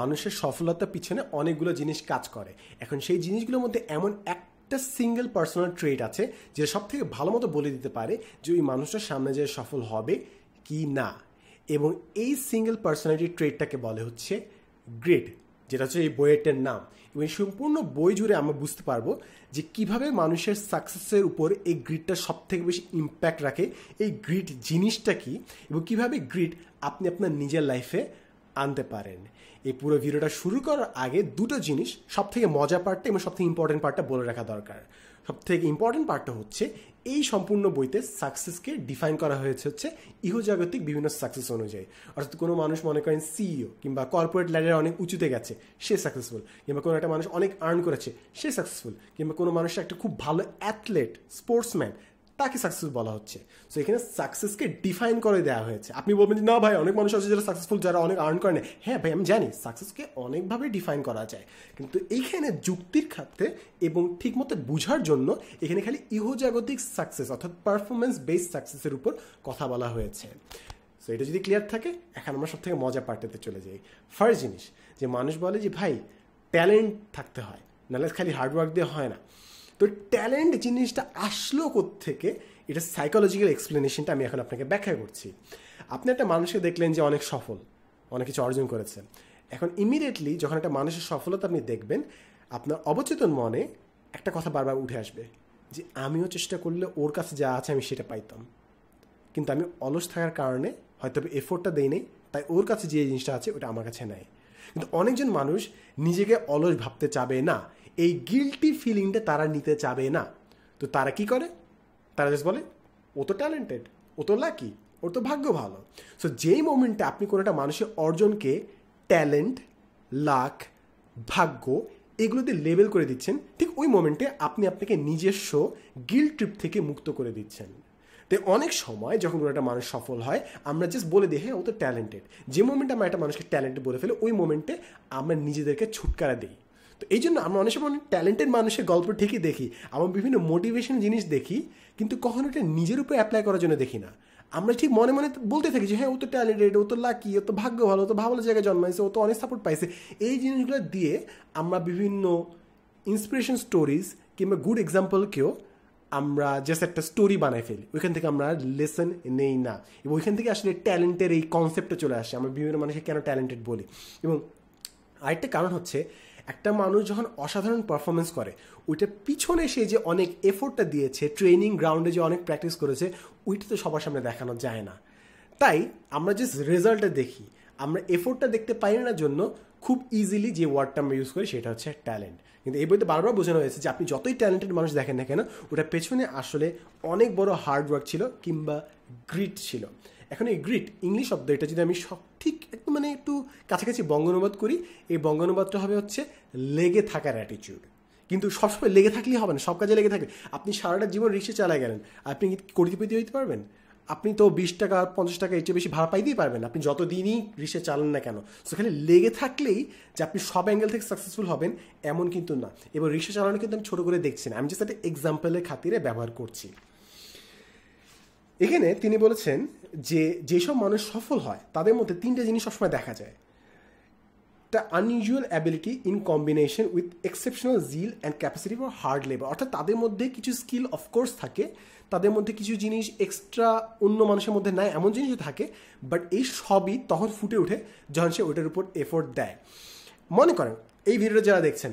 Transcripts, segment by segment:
মানুষের সফলতার পিছনে অনেকগুলো জিনিস কাজ করে এখন সেই জিনিসগুলোর মধ্যে এমন একটা সিঙ্গেল পার্সোনাল ট্রেড আছে যে সব থেকে ভালো মতো বলে দিতে পারে যে ওই মানুষটা সামনে যে সফল হবে কি না এবং এই সিঙ্গেল পার্সোনালিটি ট্রেডটাকে বলে হচ্ছে গ্রেড যেটা হচ্ছে এই বইয়েরটার নাম এবং এই সম্পূর্ণ বই জুড়ে আমরা বুঝতে পারবো যে কিভাবে মানুষের সাকসেসের উপর এই গ্রিডটা সব থেকে বেশি ইম্প্যাক্ট রাখে এই গ্রিড জিনিসটা কি এবং কিভাবে গ্রিড আপনি আপনার নিজের লাইফে আনতে পারেন এই পুরো ভিডিওটা শুরু করার আগে দুটো জিনিস সব থেকে মজা পার্টটা এবং সব থেকে ইম্পর্টেন্ট পার্টটা বলে রাখা দরকার সব থেকে ইম্পর্টেন্ট পার্টটা হচ্ছে এই সম্পূর্ণ বইতে সাকসেসকে ডিফাইন করা হয়েছে হচ্ছে ইহজাগতিক বিভিন্ন সাকসেস অনুযায়ী অর্থাৎ কোনো মানুষ মনে করেন সিইও কিংবা কর্পোরেট ল্যাডের অনেক উঁচুতে গেছে সে সাকসেসফুল কিংবা কোনো একটা মানুষ অনেক আর্ন করেছে সে সাকসেসফুল কিংবা কোনো মানুষ একটা খুব ভালো অ্যাথলেট স্পোর্টসম্যান তাকে সাকসেস বলা হচ্ছে সো এখানে সাকসেসকে ডিফাইন করে দেওয়া হয়েছে আপনি বলবেন যে না ভাই অনেক মানুষ আছে যারা সাকসেসফুল যারা অনেক আর্ন করে না হ্যাঁ ভাই আমি জানি সাকসেসকে অনেকভাবে ডিফাইন করা যায় কিন্তু এইখানে যুক্তির খাতে এবং ঠিকমতো বোঝার জন্য এখানে খালি ইহজাগতিক সাকসেস অর্থাৎ পারফরমেন্স বেসড সাকসেসের উপর কথা বলা হয়েছে সো এটা যদি ক্লিয়ার থাকে এখন আমরা সব থেকে মজা পার্টিতে চলে যাই ফার্স্ট জিনিস যে মানুষ বলে যে ভাই ট্যালেন্ট থাকতে হয় নাহলে খালি হার্ডওয়ার্ক দিয়ে হয় না তো ট্যালেন্ট জিনিসটা আসলো থেকে এটা সাইকোলজিক্যাল এক্সপ্লেনেশনটা আমি এখন আপনাকে ব্যাখ্যা করছি আপনি একটা মানুষকে দেখলেন যে অনেক সফল অনেক কিছু অর্জন করেছে এখন ইমিডিয়েটলি যখন একটা মানুষের সফলতা আপনি দেখবেন আপনার অবচেতন মনে একটা কথা বারবার উঠে আসবে যে আমিও চেষ্টা করলে ওর কাছে যা আছে আমি সেটা পাইতাম কিন্তু আমি অলস থাকার কারণে হয়তো এফোর্টটা দেই নেই তাই ওর কাছে যে জিনিসটা আছে ওটা আমার কাছে নেয় কিন্তু অনেকজন মানুষ নিজেকে অলস ভাবতে চাবে না এই গিল্টি ফিলিংটা তারা নিতে চাবে না তো তারা কি করে তারা জাস্ট বলে ও তো ট্যালেন্টেড ও তো লাকি ওর তো ভাগ্য ভালো সো যেই মোমেন্টে আপনি কোনো একটা মানুষের অর্জনকে ট্যালেন্ট লাক ভাগ্য এগুলোতে লেবেল করে দিচ্ছেন ঠিক ওই মোমেন্টে আপনি আপনাকে নিজস্ব গিল ট্রিপ থেকে মুক্ত করে দিচ্ছেন তে অনেক সময় যখন কোনো একটা মানুষ সফল হয় আমরা জাস্ট বলে দিই হ্যাঁ ও তো ট্যালেন্টেড যে মোমেন্টে আমরা একটা মানুষকে ট্যালেন্টেড বলে ফেলে ওই মোমেন্টে আমরা নিজেদেরকে ছুটকারা দিই তো এই জন্য আমরা অনেক সময় অনেক ট্যালেন্টেড মানুষের গল্প ঠিকই দেখি আমরা বিভিন্ন মোটিভেশন জিনিস দেখি কিন্তু কখনো এটা নিজের উপরে অ্যাপ্লাই করার জন্য দেখি না আমরা ঠিক মনে মনে বলতে থাকি যে হ্যাঁ ও তো ট্যালেন্টেড ও তো লাকি ও তো ভাগ্য ভালো ও তো ভালো জায়গায় জন্মাইছে ও তো অনেক সাপোর্ট পাইছে এই জিনিসগুলো দিয়ে আমরা বিভিন্ন ইন্সপিরেশন স্টোরিজ কিংবা গুড এক্সাম্পলকেও আমরা জাস্ট একটা স্টোরি বানাই ফেলি ওইখান থেকে আমরা লেসন নেই না এবং ওইখান থেকে আসলে ট্যালেন্টের এই কনসেপ্টটা চলে আসে আমরা বিভিন্ন মানুষকে কেন ট্যালেন্টেড বলি এবং আরেকটা কারণ হচ্ছে একটা মানুষ যখন অসাধারণ পারফরমেন্স করে ওইটা পিছনে সে যে অনেক এফোর্টটা দিয়েছে ট্রেনিং গ্রাউন্ডে যে অনেক প্র্যাকটিস করেছে ওইটা তো সবার সামনে দেখানো যায় না তাই আমরা জাস্ট রেজাল্টটা দেখি আমরা এফোর্টটা দেখতে পাই না জন্য খুব ইজিলি যে ওয়ার্ডটা আমরা ইউজ করি সেটা হচ্ছে ট্যালেন্ট কিন্তু এই বইতে বারবার বোঝানো হয়েছে যে আপনি যতই ট্যালেন্টেড মানুষ দেখেন না কেন ওটা পেছনে আসলে অনেক বড় হার্ডওয়ার্ক ছিল কিংবা গ্রিট ছিল এখন এই গ্রিট ইংলিশ শব্দ এটা যদি আমি ঠিক একটু মানে একটু কাছাকাছি বঙ্গানুবাদ করি এই বঙ্গানুবাদটা হবে হচ্ছে লেগে থাকার অ্যাটিচিউড কিন্তু সবসময় লেগে থাকলেই হবে না সব কাজে লেগে থাকে আপনি সারাটা জীবন রিক্সা চালায় গেলেন আপনি কি কোটিপতি হইতে পারবেন আপনি তো বিশ টাকা পঞ্চাশ টাকা এর চেয়ে বেশি ভাড়া পাইতেই পারবেন আপনি যতদিনই রিক্সা চালান না কেন তো খালি লেগে থাকলেই যে আপনি সব অ্যাঙ্গেল থেকে সাকসেসফুল হবেন এমন কিন্তু না এবার রিক্সা চালানো কিন্তু আমি ছোটো করে দেখছি না আমি জাস্ট একটা এক্সাম্পলের খাতিরে ব্যবহার করছি এখানে তিনি বলেছেন যে যেসব মানুষ সফল হয় তাদের মধ্যে তিনটে জিনিস সবসময় দেখা যায় the unusual ability in combination with exceptional zeal and capacity for hard labour অর্থাৎ তাদের মধ্যে কিছু স্কিল অফকোর্স থাকে তাদের মধ্যে কিছু জিনিস এক্সট্রা অন্য মানুষের মধ্যে নেয় এমন জিনিস থাকে বাট এই সবই তখন ফুটে উঠে যখন সে ওটার উপর এফোর্ট দেয় মনে করেন এই ভিডিওটা যারা দেখছেন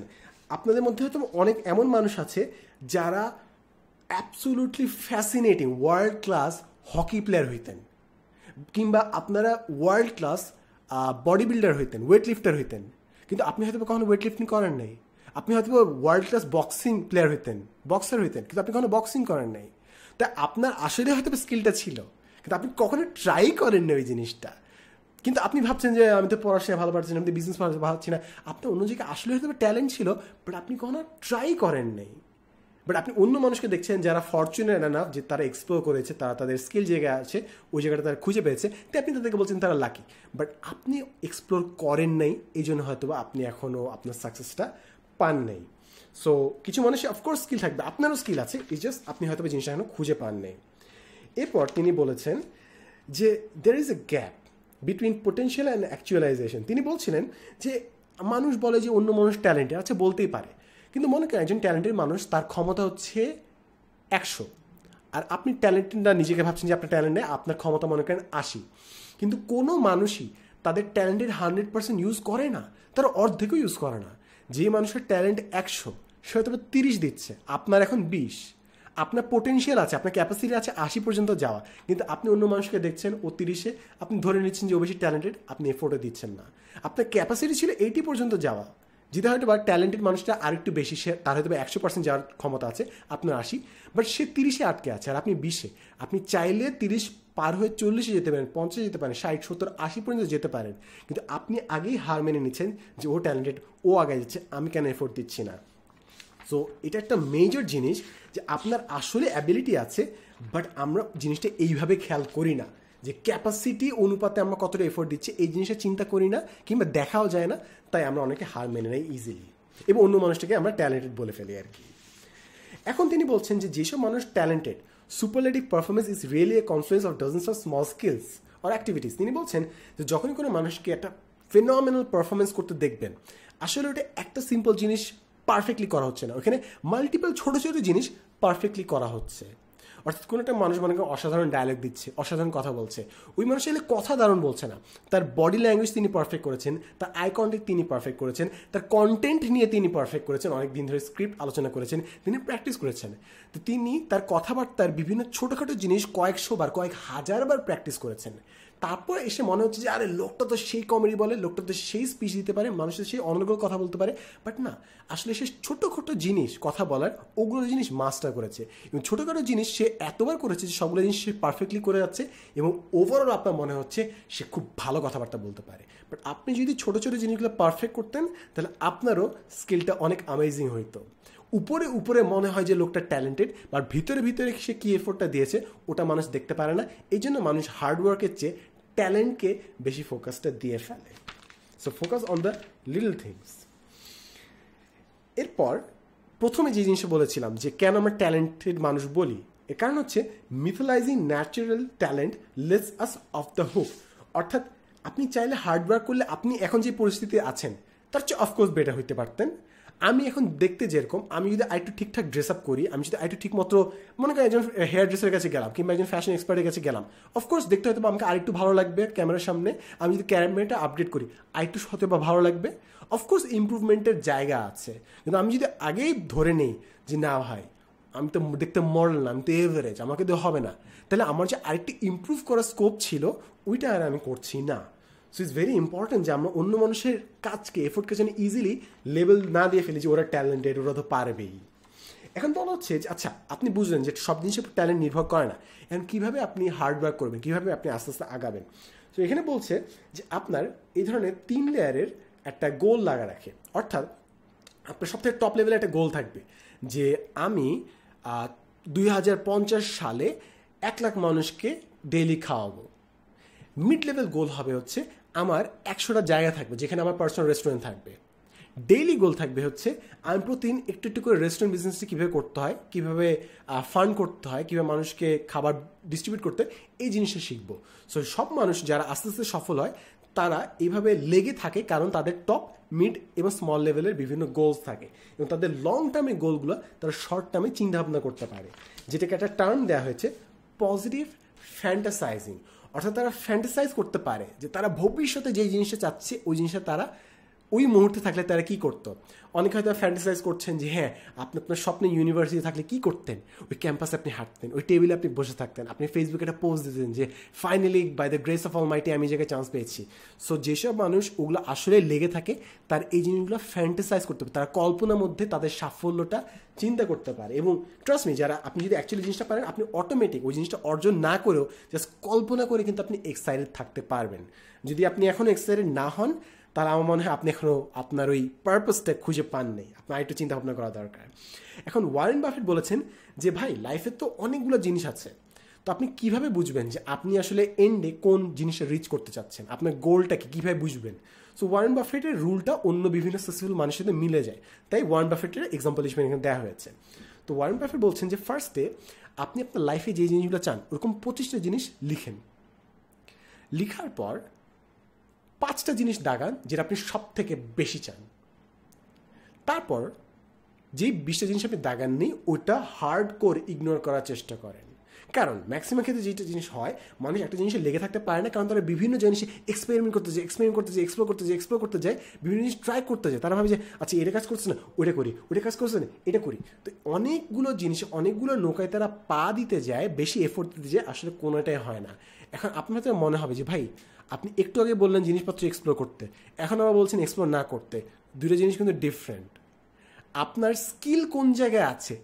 আপনাদের মধ্যে হয়তো অনেক এমন মানুষ আছে যারা absolutely fascinating world class hockey player হইতেন কিংবা আপনারা ওয়ার্ল্ড ক্লাস বডি বিল্ডার হইতেন ওয়েট লিফটার হইতেন কিন্তু আপনি হয়তো কখনো ওয়েট লিফটিং করেন নাই আপনি হয়তো ওয়ার্ল্ড ক্লাস বক্সিং প্লেয়ার হইতেন বক্সার হইতেন কিন্তু আপনি কখনো বক্সিং করেন নাই তা আপনার আসলে হয়তো স্কিলটা ছিল কিন্তু আপনি কখনো ট্রাই করেন না ওই জিনিসটা কিন্তু আপনি ভাবছেন যে আমি তো পড়াশোনা ভালো পারছি না আমি তো বিজনেস ভালো পারছি না আপনার অন্য জায়গায় আসলে হয়তো ট্যালেন্ট ছিল বাট আপনি কখনো ট্রাই করেন নাই বাট আপনি অন্য মানুষকে দেখছেন যারা ফর্চুনেট এনাফ যে তারা এক্সপ্লোর করেছে তারা তাদের স্কিল জায়গায় আছে ওই জায়গাটা তারা খুঁজে পেয়েছে তো আপনি তাদেরকে বলছেন তারা লাকি বাট আপনি এক্সপ্লোর করেন নাই এই জন্য হয়তো আপনি এখনও আপনার সাকসেসটা পান নাই সো কিছু মানুষের অফকোর্স স্কিল থাকবে আপনারও স্কিল আছে ইজ জাস্ট আপনি হয়তো জিনিসটা এখনও খুঁজে পান নাই এরপর তিনি বলেছেন যে there is a gap between potential and actualisation তিনি বলছিলেন যে মানুষ বলে যে অন্য মানুষ ট্যালেন্টেড আচ্ছা বলতেই পারে কিন্তু মনে করেন একজন ট্যালেন্টেড মানুষ তার ক্ষমতা হচ্ছে একশো আর আপনি ট্যালেন্টেড না নিজেকে ভাবছেন যে আপনার ট্যালেন্ট নেই আপনার ক্ষমতা মনে করেন আশি কিন্তু কোনো মানুষই তাদের ট্যালেন্টের হান্ড্রেড পার্সেন্ট ইউজ করে না তারা অর্ধেকও ইউজ করে না যে মানুষের ট্যালেন্ট একশো সে হয়তো তিরিশ দিচ্ছে আপনার এখন বিশ আপনার পোটেনশিয়াল আছে আপনার ক্যাপাসিটি আছে আশি পর্যন্ত যাওয়া কিন্তু আপনি অন্য মানুষকে দেখছেন ও তিরিশে আপনি ধরে নিচ্ছেন যে ও বেশি ট্যালেন্টেড আপনি এফোর্টে দিচ্ছেন না আপনার ক্যাপাসিটি ছিল এইটি পর্যন্ত যাওয়া যেটা হয়তো বা ট্যালেন্টেড মানুষটা আরেকটু বেশি সে তার হয়তো একশো পার্সেন্ট যাওয়ার ক্ষমতা আছে আপনার আশি বাট সে তিরিশে আটকে আছে আর আপনি বিশে আপনি চাইলে তিরিশ পার হয়ে চল্লিশে যেতে পারেন পঞ্চাশে যেতে পারেন ষাট সত্তর আশি পর্যন্ত যেতে পারেন কিন্তু আপনি আগেই হার মেনে নিচ্ছেন যে ও ট্যালেন্টেড ও আগে যাচ্ছে আমি কেন এফোর্ট দিচ্ছি না সো এটা একটা মেজর জিনিস যে আপনার আসলে অ্যাবিলিটি আছে বাট আমরা জিনিসটা এইভাবে খেয়াল করি না যে ক্যাপাসিটি অনুপাতে আমরা কতটা এফোর্ট দিচ্ছি এই জিনিসটা চিন্তা করি না কিংবা দেখাও যায় না তাই আমরা অনেকে হার মেনে নেই ইজিলি এবং অন্য মানুষটাকে আমরা ট্যালেন্টেড বলে ফেলি আর কি এখন তিনি বলছেন যে যেসব মানুষ talented superlative performance is really a confluence of dozens of small skills or activities তিনি বলছেন যে যখনই কোনো মানুষকে একটা ফেনোমিনাল পারফরমেন্স করতে দেখবেন আসলে ওটা একটা সিম্পল জিনিস পারফেক্টলি করা হচ্ছে না ওখানে মাল্টিপল ছোট ছোট জিনিস পারফেক্টলি করা হচ্ছে অর্থাৎ কোনো একটা মানুষ মনে অসাধারণ ডায়ালগ দিচ্ছে অসাধারণ কথা বলছে ওই মানুষ এলে কথা দারুণ বলছে না তার বডি ল্যাঙ্গুয়েজ তিনি পারফেক্ট করেছেন তার আই কন্টেক্ট তিনি পারফেক্ট করেছেন তার কন্টেন্ট নিয়ে তিনি পারফেক্ট করেছেন অনেক দিন ধরে স্ক্রিপ্ট আলোচনা করেছেন তিনি প্র্যাকটিস করেছেন তো তিনি তার কথাবার্তার বিভিন্ন ছোটোখাটো জিনিস কয়েকশো বার কয়েক হাজার বার প্র্যাকটিস করেছেন তারপর এসে মনে হচ্ছে যে আরে লোকটা তো সেই কমেডি বলে লোকটা তো সেই স্পিচ দিতে পারে মানুষের সেই অনর্গল কথা বলতে পারে বাট না আসলে সে ছোটোখাটো জিনিস কথা বলার ওগুলো জিনিস মাস্টার করেছে এবং ছোটোখাটো জিনিস সে এতবার করেছে যে সবগুলো জিনিস সে পারফেক্টলি করে যাচ্ছে এবং ওভারঅল আপনার মনে হচ্ছে সে খুব ভালো কথাবার্তা বলতে পারে বাট আপনি যদি ছোটো ছোটো জিনিসগুলো পারফেক্ট করতেন তাহলে আপনারও স্কিলটা অনেক অ্যামেজিং হইতো উপরে উপরে মনে হয় যে লোকটা ট্যালেন্টেড বা ভিতরে ভিতরে সে কী এফোর্টটা দিয়েছে ওটা মানুষ দেখতে পারে না এই জন্য মানুষ হার্ডওয়ার্কের চেয়ে ট্যালেন্টকে বেশি ফোকাসটা দিয়ে ফেলে so focus on the little things এরপর প্রথমে যে জিনিসটা বলেছিলাম যে কেন আমরা ট্যালেন্টেড মানুষ বলি এর কারণ হচ্ছে mythologising natural talent lets us off the hook অর্থাৎ আপনি চাইলে হার্ডওয়ার্ক করলে আপনি এখন যে পরিস্থিতি আছেন তার চেয়ে অফকোর্স বেটার হইতে পারতেন আমি এখন দেখতে যেরকম আমি যদি আরেকটু ঠিকঠাক ড্রেস আপ করি আমি যদি আরেকটু ঠিকমতো মনে করি একজন হেয়ার ড্রেসের কাছে গেলাম কিংবা একজন ফ্যাশন এক্সপার্টের কাছে গেলাম অফকোর্স দেখতে হয়তো আমাকে আরেকটু ভালো লাগবে ক্যামেরার সামনে আমি যদি ক্যামেরাটা আপডেট করি আরেকটু হয়তো বা ভালো লাগবে অফকোর্স ইম্প্রুভমেন্টের জায়গা আছে কিন্তু আমি যদি আগেই ধরে নিই যে না ভাই আমি তো দেখতে মডেল না আমি তো এভারেজ আমাকে তো হবে না তাহলে আমার যে আরেকটি ইম্প্রুভ করার স্কোপ ছিল ওইটা আর আমি করছি না সো ইটস ভেরি ইম্পর্টেন্ট যে আমরা অন্য মানুষের কাজকে এফোর্টকে যেন ইজিলি লেভেল না দিয়ে ফেলি যে ওরা ট্যালেন্টেড ওরা তো পারবেই এখন বলা হচ্ছে যে আচ্ছা আপনি বুঝলেন যে সব জিনিসের উপর ট্যালেন্ট নির্ভর করে না এখন কীভাবে আপনি হার্ড ওয়ার্ক করবেন কীভাবে আপনি আস্তে আস্তে আগাবেন তো এখানে বলছে যে আপনার এই ধরনের তিন লেয়ারের একটা গোল লাগা রাখে অর্থাৎ আপনার সবথেকে টপ লেভেলে একটা গোল থাকবে যে আমি দুই সালে এক লাখ মানুষকে ডেইলি খাওয়াবো মিড লেভেল গোল হবে হচ্ছে আমার একশোটা জায়গা থাকবে যেখানে আমার পার্সোনাল রেস্টুরেন্ট থাকবে ডেইলি গোল থাকবে হচ্ছে আমি প্রতিদিন একটু একটু করে রেস্টুরেন্ট বিজনেসটি কীভাবে করতে হয় কীভাবে ফান্ড করতে হয় কীভাবে মানুষকে খাবার ডিস্ট্রিবিউট করতে এই জিনিসটা শিখব সো সব মানুষ যারা আস্তে আস্তে সফল হয় তারা এইভাবে লেগে থাকে কারণ তাদের টপ মিড এবং স্মল লেভেলের বিভিন্ন গোলস থাকে এবং তাদের লং টার্মে গোলগুলো তারা শর্ট টার্মে চিন্তাভাবনা করতে পারে যেটাকে একটা টার্ম দেওয়া হয়েছে পজিটিভ ফ্যান্টাসাইজিং অর্থাৎ তারা ফ্যান্টাসাইজ করতে পারে যে তারা ভবিষ্যতে যে জিনিসটা চাচ্ছে ওই জিনিসটা তারা ওই মুহূর্তে থাকলে তারা কি করতো অনেকে হয়তো ফ্যান্টাসাইজ করছেন যে হ্যাঁ আপনি আপনার স্বপ্নে ইউনিভার্সিটি থাকলে কি করতেন ওই ক্যাম্পাসে আপনি হাঁটতেন ওই টেবিলে আপনি বসে থাকতেন আপনি ফেসবুকে একটা পোস্ট দিতেন যে finally by the grace of almighty আমি জায়গায় চান্স পেয়েছি সো যেসব মানুষ ওগুলো আসলে লেগে থাকে তার এই জিনিসগুলো ফ্যান্টাসাইজ করতে পারে তারা কল্পনার মধ্যে তাদের সাফল্যটা চিন্তা করতে পারে এবং ট্রাস্ট মি যারা আপনি যদি অ্যাকচুয়ালি জিনিসটা পারেন আপনি অটোমেটিক ওই জিনিসটা অর্জন না করেও জাস্ট কল্পনা করে কিন্তু আপনি এক্সাইটেড থাকতে পারবেন যদি আপনি এখন এক্সাইটেড না হন তাহলে আমার মনে হয় আপনি এখনও আপনার ওই পারপাসটা খুঁজে পাননি আপনার একটু চিন্তা ভাবনা করা দরকার এখন ওয়ারেন বাফেট বলেছেন যে ভাই লাইফের তো অনেকগুলো জিনিস আছে তো আপনি কিভাবে বুঝবেন যে আপনি আসলে এন্ডে কোন জিনিসটা রিচ করতে চাচ্ছেন আপনার গোলটাকে কীভাবে বুঝবেন সো ওয়ারেন বাফেটের রুলটা অন্য বিভিন্ন সাকসেসফুল মানুষের সাথে মিলে যায় তাই ওয়ারেন বাফেটের এক্সাম্পল হিসেবে এখানে দেওয়া হয়েছে তো ওয়ারেন বাফেট বলছেন যে ফার্স্টে আপনি আপনার লাইফে যে জিনিসগুলো চান ওরকম পঁচিশটা জিনিস লিখেন লিখার পর পাঁচটা জিনিস দাগান যেটা আপনি সব থেকে বেশি চান তারপর যেই বিশটা জিনিস আপনি দাগান নেই ওটা হার্ড কোর ইগনোর করার চেষ্টা করেন কারণ ম্যাক্সিমাম ক্ষেত্রে যেটা জিনিস হয় মানুষ একটা জিনিসে লেগে থাকতে পারে না কারণ তারা বিভিন্ন জিনিসে এক্সপেরিমেন্ট করতে যায় এক্সপেরিমেন্ট করতে যায় এক্সপ্লোর করতে যায় এক্সপ্লোর করতে যায় বিভিন্ন জিনিস ট্রাই করতে যায় তারা ভাবে যে আচ্ছা এটা কাজ করছে না ওটা করি ওটা কাজ করছে না এটা করি তো অনেকগুলো জিনিস অনেকগুলো নৌকায় তারা পা দিতে যায় বেশি এফোর্ট দিতে যায় আসলে কোনোটাই হয় না এখন আপনার মনে হবে যে ভাই আপনি একটু আগে বললেন জিনিসপত্র এক্সপ্লোর করতে এখন আবার বলছেন এক্সপ্লোর না করতে দুটো জিনিস কিন্তু ডিফারেন্ট আপনার স্কিল কোন জায়গায় আছে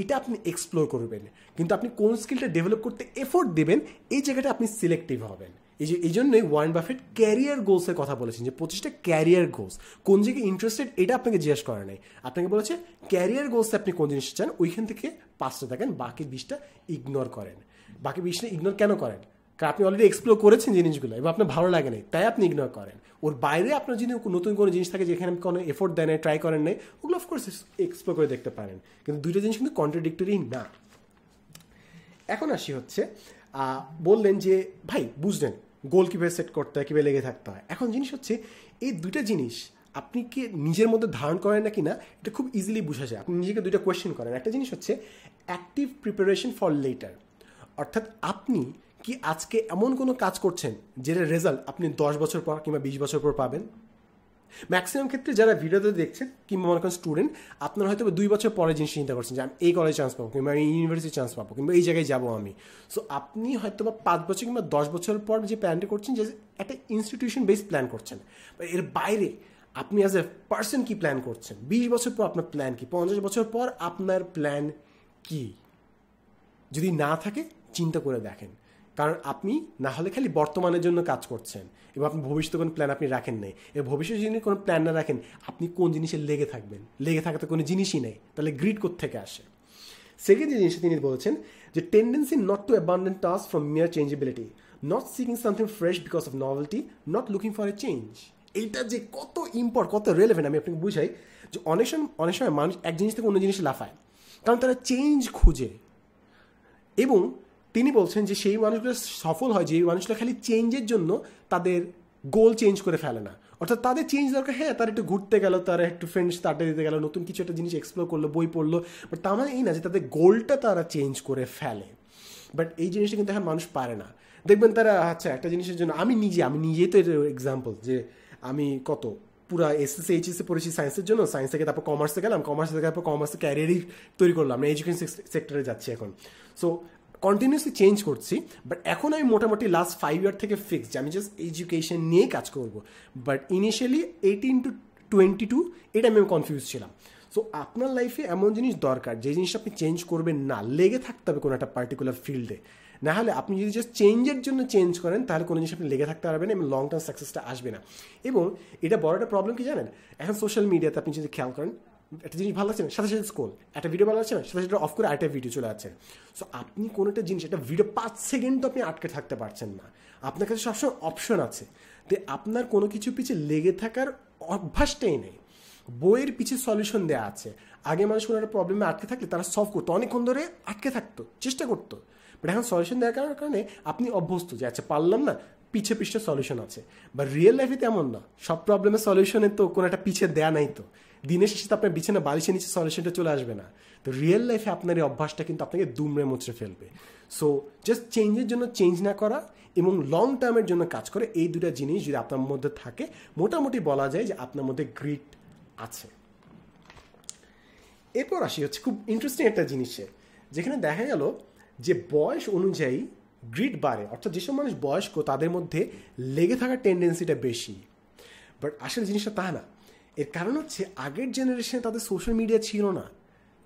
এটা আপনি এক্সপ্লোর করবেন কিন্তু আপনি কোন স্কিলটা ডেভেলপ করতে এফোর্ট দেবেন এই জায়গাটা আপনি সিলেক্টিভ হবেন এই যে এই জন্যই ওয়ার্ন বাফেট ক্যারিয়ার গোলসের কথা বলেছেন যে পঁচিশটা ক্যারিয়ার গোলস কোন জায়গায় ইন্টারেস্টেড এটা আপনাকে জিজ্ঞেস করা নেই আপনাকে বলেছে ক্যারিয়ার গোলসে আপনি কোন জিনিসটা চান ওইখান থেকে পাঁচটা থাকেন বাকি বিশটা ইগনোর করেন বাকি বিশটা ইগনোর কেন করেন কারণ আপনি অলরেডি এক্সপ্লোর করেছেন জিনিসগুলো এবং আপনার ভালো লাগে নাই তাই আপনি ইগনোর করেন ওর বাইরে আপনার যদি নতুন কোনো জিনিস থাকে যেখানে কোনো এফোর্ট দেন ট্রাই করেন নাই ওগুলো অফকোর্স এক্সপ্লোর করে দেখতে পারেন কিন্তু দুইটা জিনিস কিন্তু কন্ট্রাডিক্টরি না এখন আসি হচ্ছে বললেন যে ভাই বুঝলেন গোল কীভাবে সেট করতে হয় কীভাবে লেগে থাকতে হয় এখন জিনিস হচ্ছে এই দুইটা জিনিস আপনি কি নিজের মধ্যে ধারণ করেন নাকি না এটা খুব ইজিলি বোঝা যায় আপনি নিজেকে দুইটা কোয়েশ্চেন করেন একটা জিনিস হচ্ছে অ্যাক্টিভ প্রিপারেশন ফর লেটার অর্থাৎ আপনি কি আজকে এমন কোনো কাজ করছেন যেটার রেজাল্ট আপনি দশ বছর পর কিংবা বিশ বছর পর পাবেন ম্যাক্সিমাম ক্ষেত্রে যারা ভিডিওতে দেখছেন কিংবা মনে করেন স্টুডেন্ট আপনারা হয়তো দুই বছর পরে জিনিস চিন্তা করছেন যে আমি এই কলেজে চান্স পাবো কিংবা আমি ইউনিভার্সিটি চান্স পাবো কিংবা এই জায়গায় যাবো আমি সো আপনি হয়তো বা পাঁচ বছর কিংবা দশ বছর পর যে প্ল্যানটা করছেন যে একটা ইনস্টিটিউশন বেস প্ল্যান করছেন এর বাইরে আপনি অ্যাজ এ পার্সন কি প্ল্যান করছেন বিশ বছর পর আপনার প্ল্যান কি পঞ্চাশ বছর পর আপনার প্ল্যান কি যদি না থাকে চিন্তা করে দেখেন কারণ আপনি না হলে খালি বর্তমানের জন্য কাজ করছেন এবং আপনি ভবিষ্যতে কোনো প্ল্যান আপনি রাখেন নাই এবং ভবিষ্যতে যদি কোনো প্ল্যান না রাখেন আপনি কোন জিনিসে লেগে থাকবেন লেগে থাকাতে কোনো জিনিসই নেই তাহলে গ্রিড থেকে আসে সেকেন্ড যে জিনিসটা তিনি বলেছেন যে tendency not to abandon task from mere changeability not seeking something fresh because of novelty not looking for a change এইটা যে কত ইম্পর্ট কত রেলেভেন্ট আমি আপনাকে বুঝাই যে অনেক সময় অনেক সময় মানুষ এক জিনিস থেকে অন্য জিনিসে লাফায় কারণ তারা চেঞ্জ খুঁজে এবং তিনি বলছেন যে সেই মানুষগুলো সফল হয় যে এই মানুষগুলো খালি চেঞ্জের জন্য তাদের গোল চেঞ্জ করে ফেলে না অর্থাৎ তাদের চেঞ্জ দরকার হ্যাঁ তারা একটু ঘুরতে গেল তারা একটু ফ্রেন্ডস তাটে দিতে গেল নতুন কিছু একটা জিনিস এক্সপ্লোর করলো বই পড়লো বাট তার মানে এই না যে তাদের গোলটা তারা চেঞ্জ করে ফেলে বাট এই জিনিসটা কিন্তু এখন মানুষ পারে না দেখবেন তারা আচ্ছা একটা জিনিসের জন্য আমি নিজে আমি নিজেই তো এক্সাম্পল যে আমি কত পুরা এসএসসি এইচএসসি পড়েছি সায়েন্সের জন্য সায়েন্স থেকে তারপর কমার্সে গেলাম কমার্স থেকে তারপর কমার্সে ক্যারিয়ারই তৈরি করলাম এডুকেশন সেক্টরে যাচ্ছি এখন সো কন্টিনিউসলি চেঞ্জ করছি বাট এখন আমি মোটামুটি লাস্ট ফাইভ ইয়ার থেকে ফিক্সড আমি জাস্ট এডুকেশন নিয়ে কাজ করব but initially eighteen to twenty two এটা আমি কনফিউজ ছিলাম সো আপনার লাইফে এমন জিনিস দরকার যে জিনিসটা আপনি চেঞ্জ করবেন না লেগে থাকতে হবে কোনো একটা পার্টিকুলার ফিল্ডে না হলে আপনি যদি জাস্ট চেঞ্জের জন্য চেঞ্জ করেন তাহলে কোনো জিনিস আপনি লেগে থাকতে পারবেন এবং লং টার্ম সাকসেসটা আসবে না এবং এটা বড় একটা প্রবলেম কি জানেন এখন সোশ্যাল মিডিয়াতে আপনি যদি খেয়াল করেন একটা জিনিস ভালো লাগছে না সাথে সাথে স্কোল একটা ভিডিও ভালো লাগছে না সাথে সাথে অফ করে আরেকটা ভিডিও চলে আছে সো আপনি কোনো একটা জিনিস একটা ভিডিও পাঁচ সেকেন্ড তো আপনি আটকে থাকতে পারছেন না আপনার কাছে সবসময় অপশন আছে তো আপনার কোনো কিছু পিছিয়ে লেগে থাকার অভ্যাসটাই নেই বইয়ের পিছে সলিউশন দেওয়া আছে আগে মানুষ কোনো একটা প্রবলেমে আটকে থাকলে তারা সলভ করতো অনেকক্ষণ ধরে আটকে থাকতো চেষ্টা করতো বাট এখন সলিউশন দেওয়ার কারণে আপনি অভ্যস্ত যে আচ্ছা পারলাম না পিছে পিছে সলিউশন আছে বা রিয়েল লাইফে তেমন না সব প্রবলেমের সলিউশনে তো কোনো একটা পিছে দেয়া নাই তো দিনের শেষে তো আপনার বিছানা বালিশের নিচে সলিউশনটা চলে আসবে না তো রিয়েল লাইফে আপনার এই অভ্যাসটা কিন্তু আপনাকে দুমড়ে মুচড়ে ফেলবে সো জাস্ট চেঞ্জের জন্য চেঞ্জ না করা এবং লং টার্মের জন্য কাজ করে এই দুটা জিনিস যদি আপনার মধ্যে থাকে মোটামুটি বলা যায় যে আপনার মধ্যে গ্রিট আছে এরপর আসি হচ্ছে খুব ইন্টারেস্টিং একটা জিনিসে যেখানে দেখা গেল যে বয়স অনুযায়ী গ্রিড বাড়ে অর্থাৎ যেসব মানুষ বয়স্ক তাদের মধ্যে লেগে থাকার টেন্ডেন্সিটা বেশি বাট আসলে জিনিসটা তা না এর কারণ হচ্ছে আগের জেনারেশনে তাদের সোশ্যাল মিডিয়া ছিল না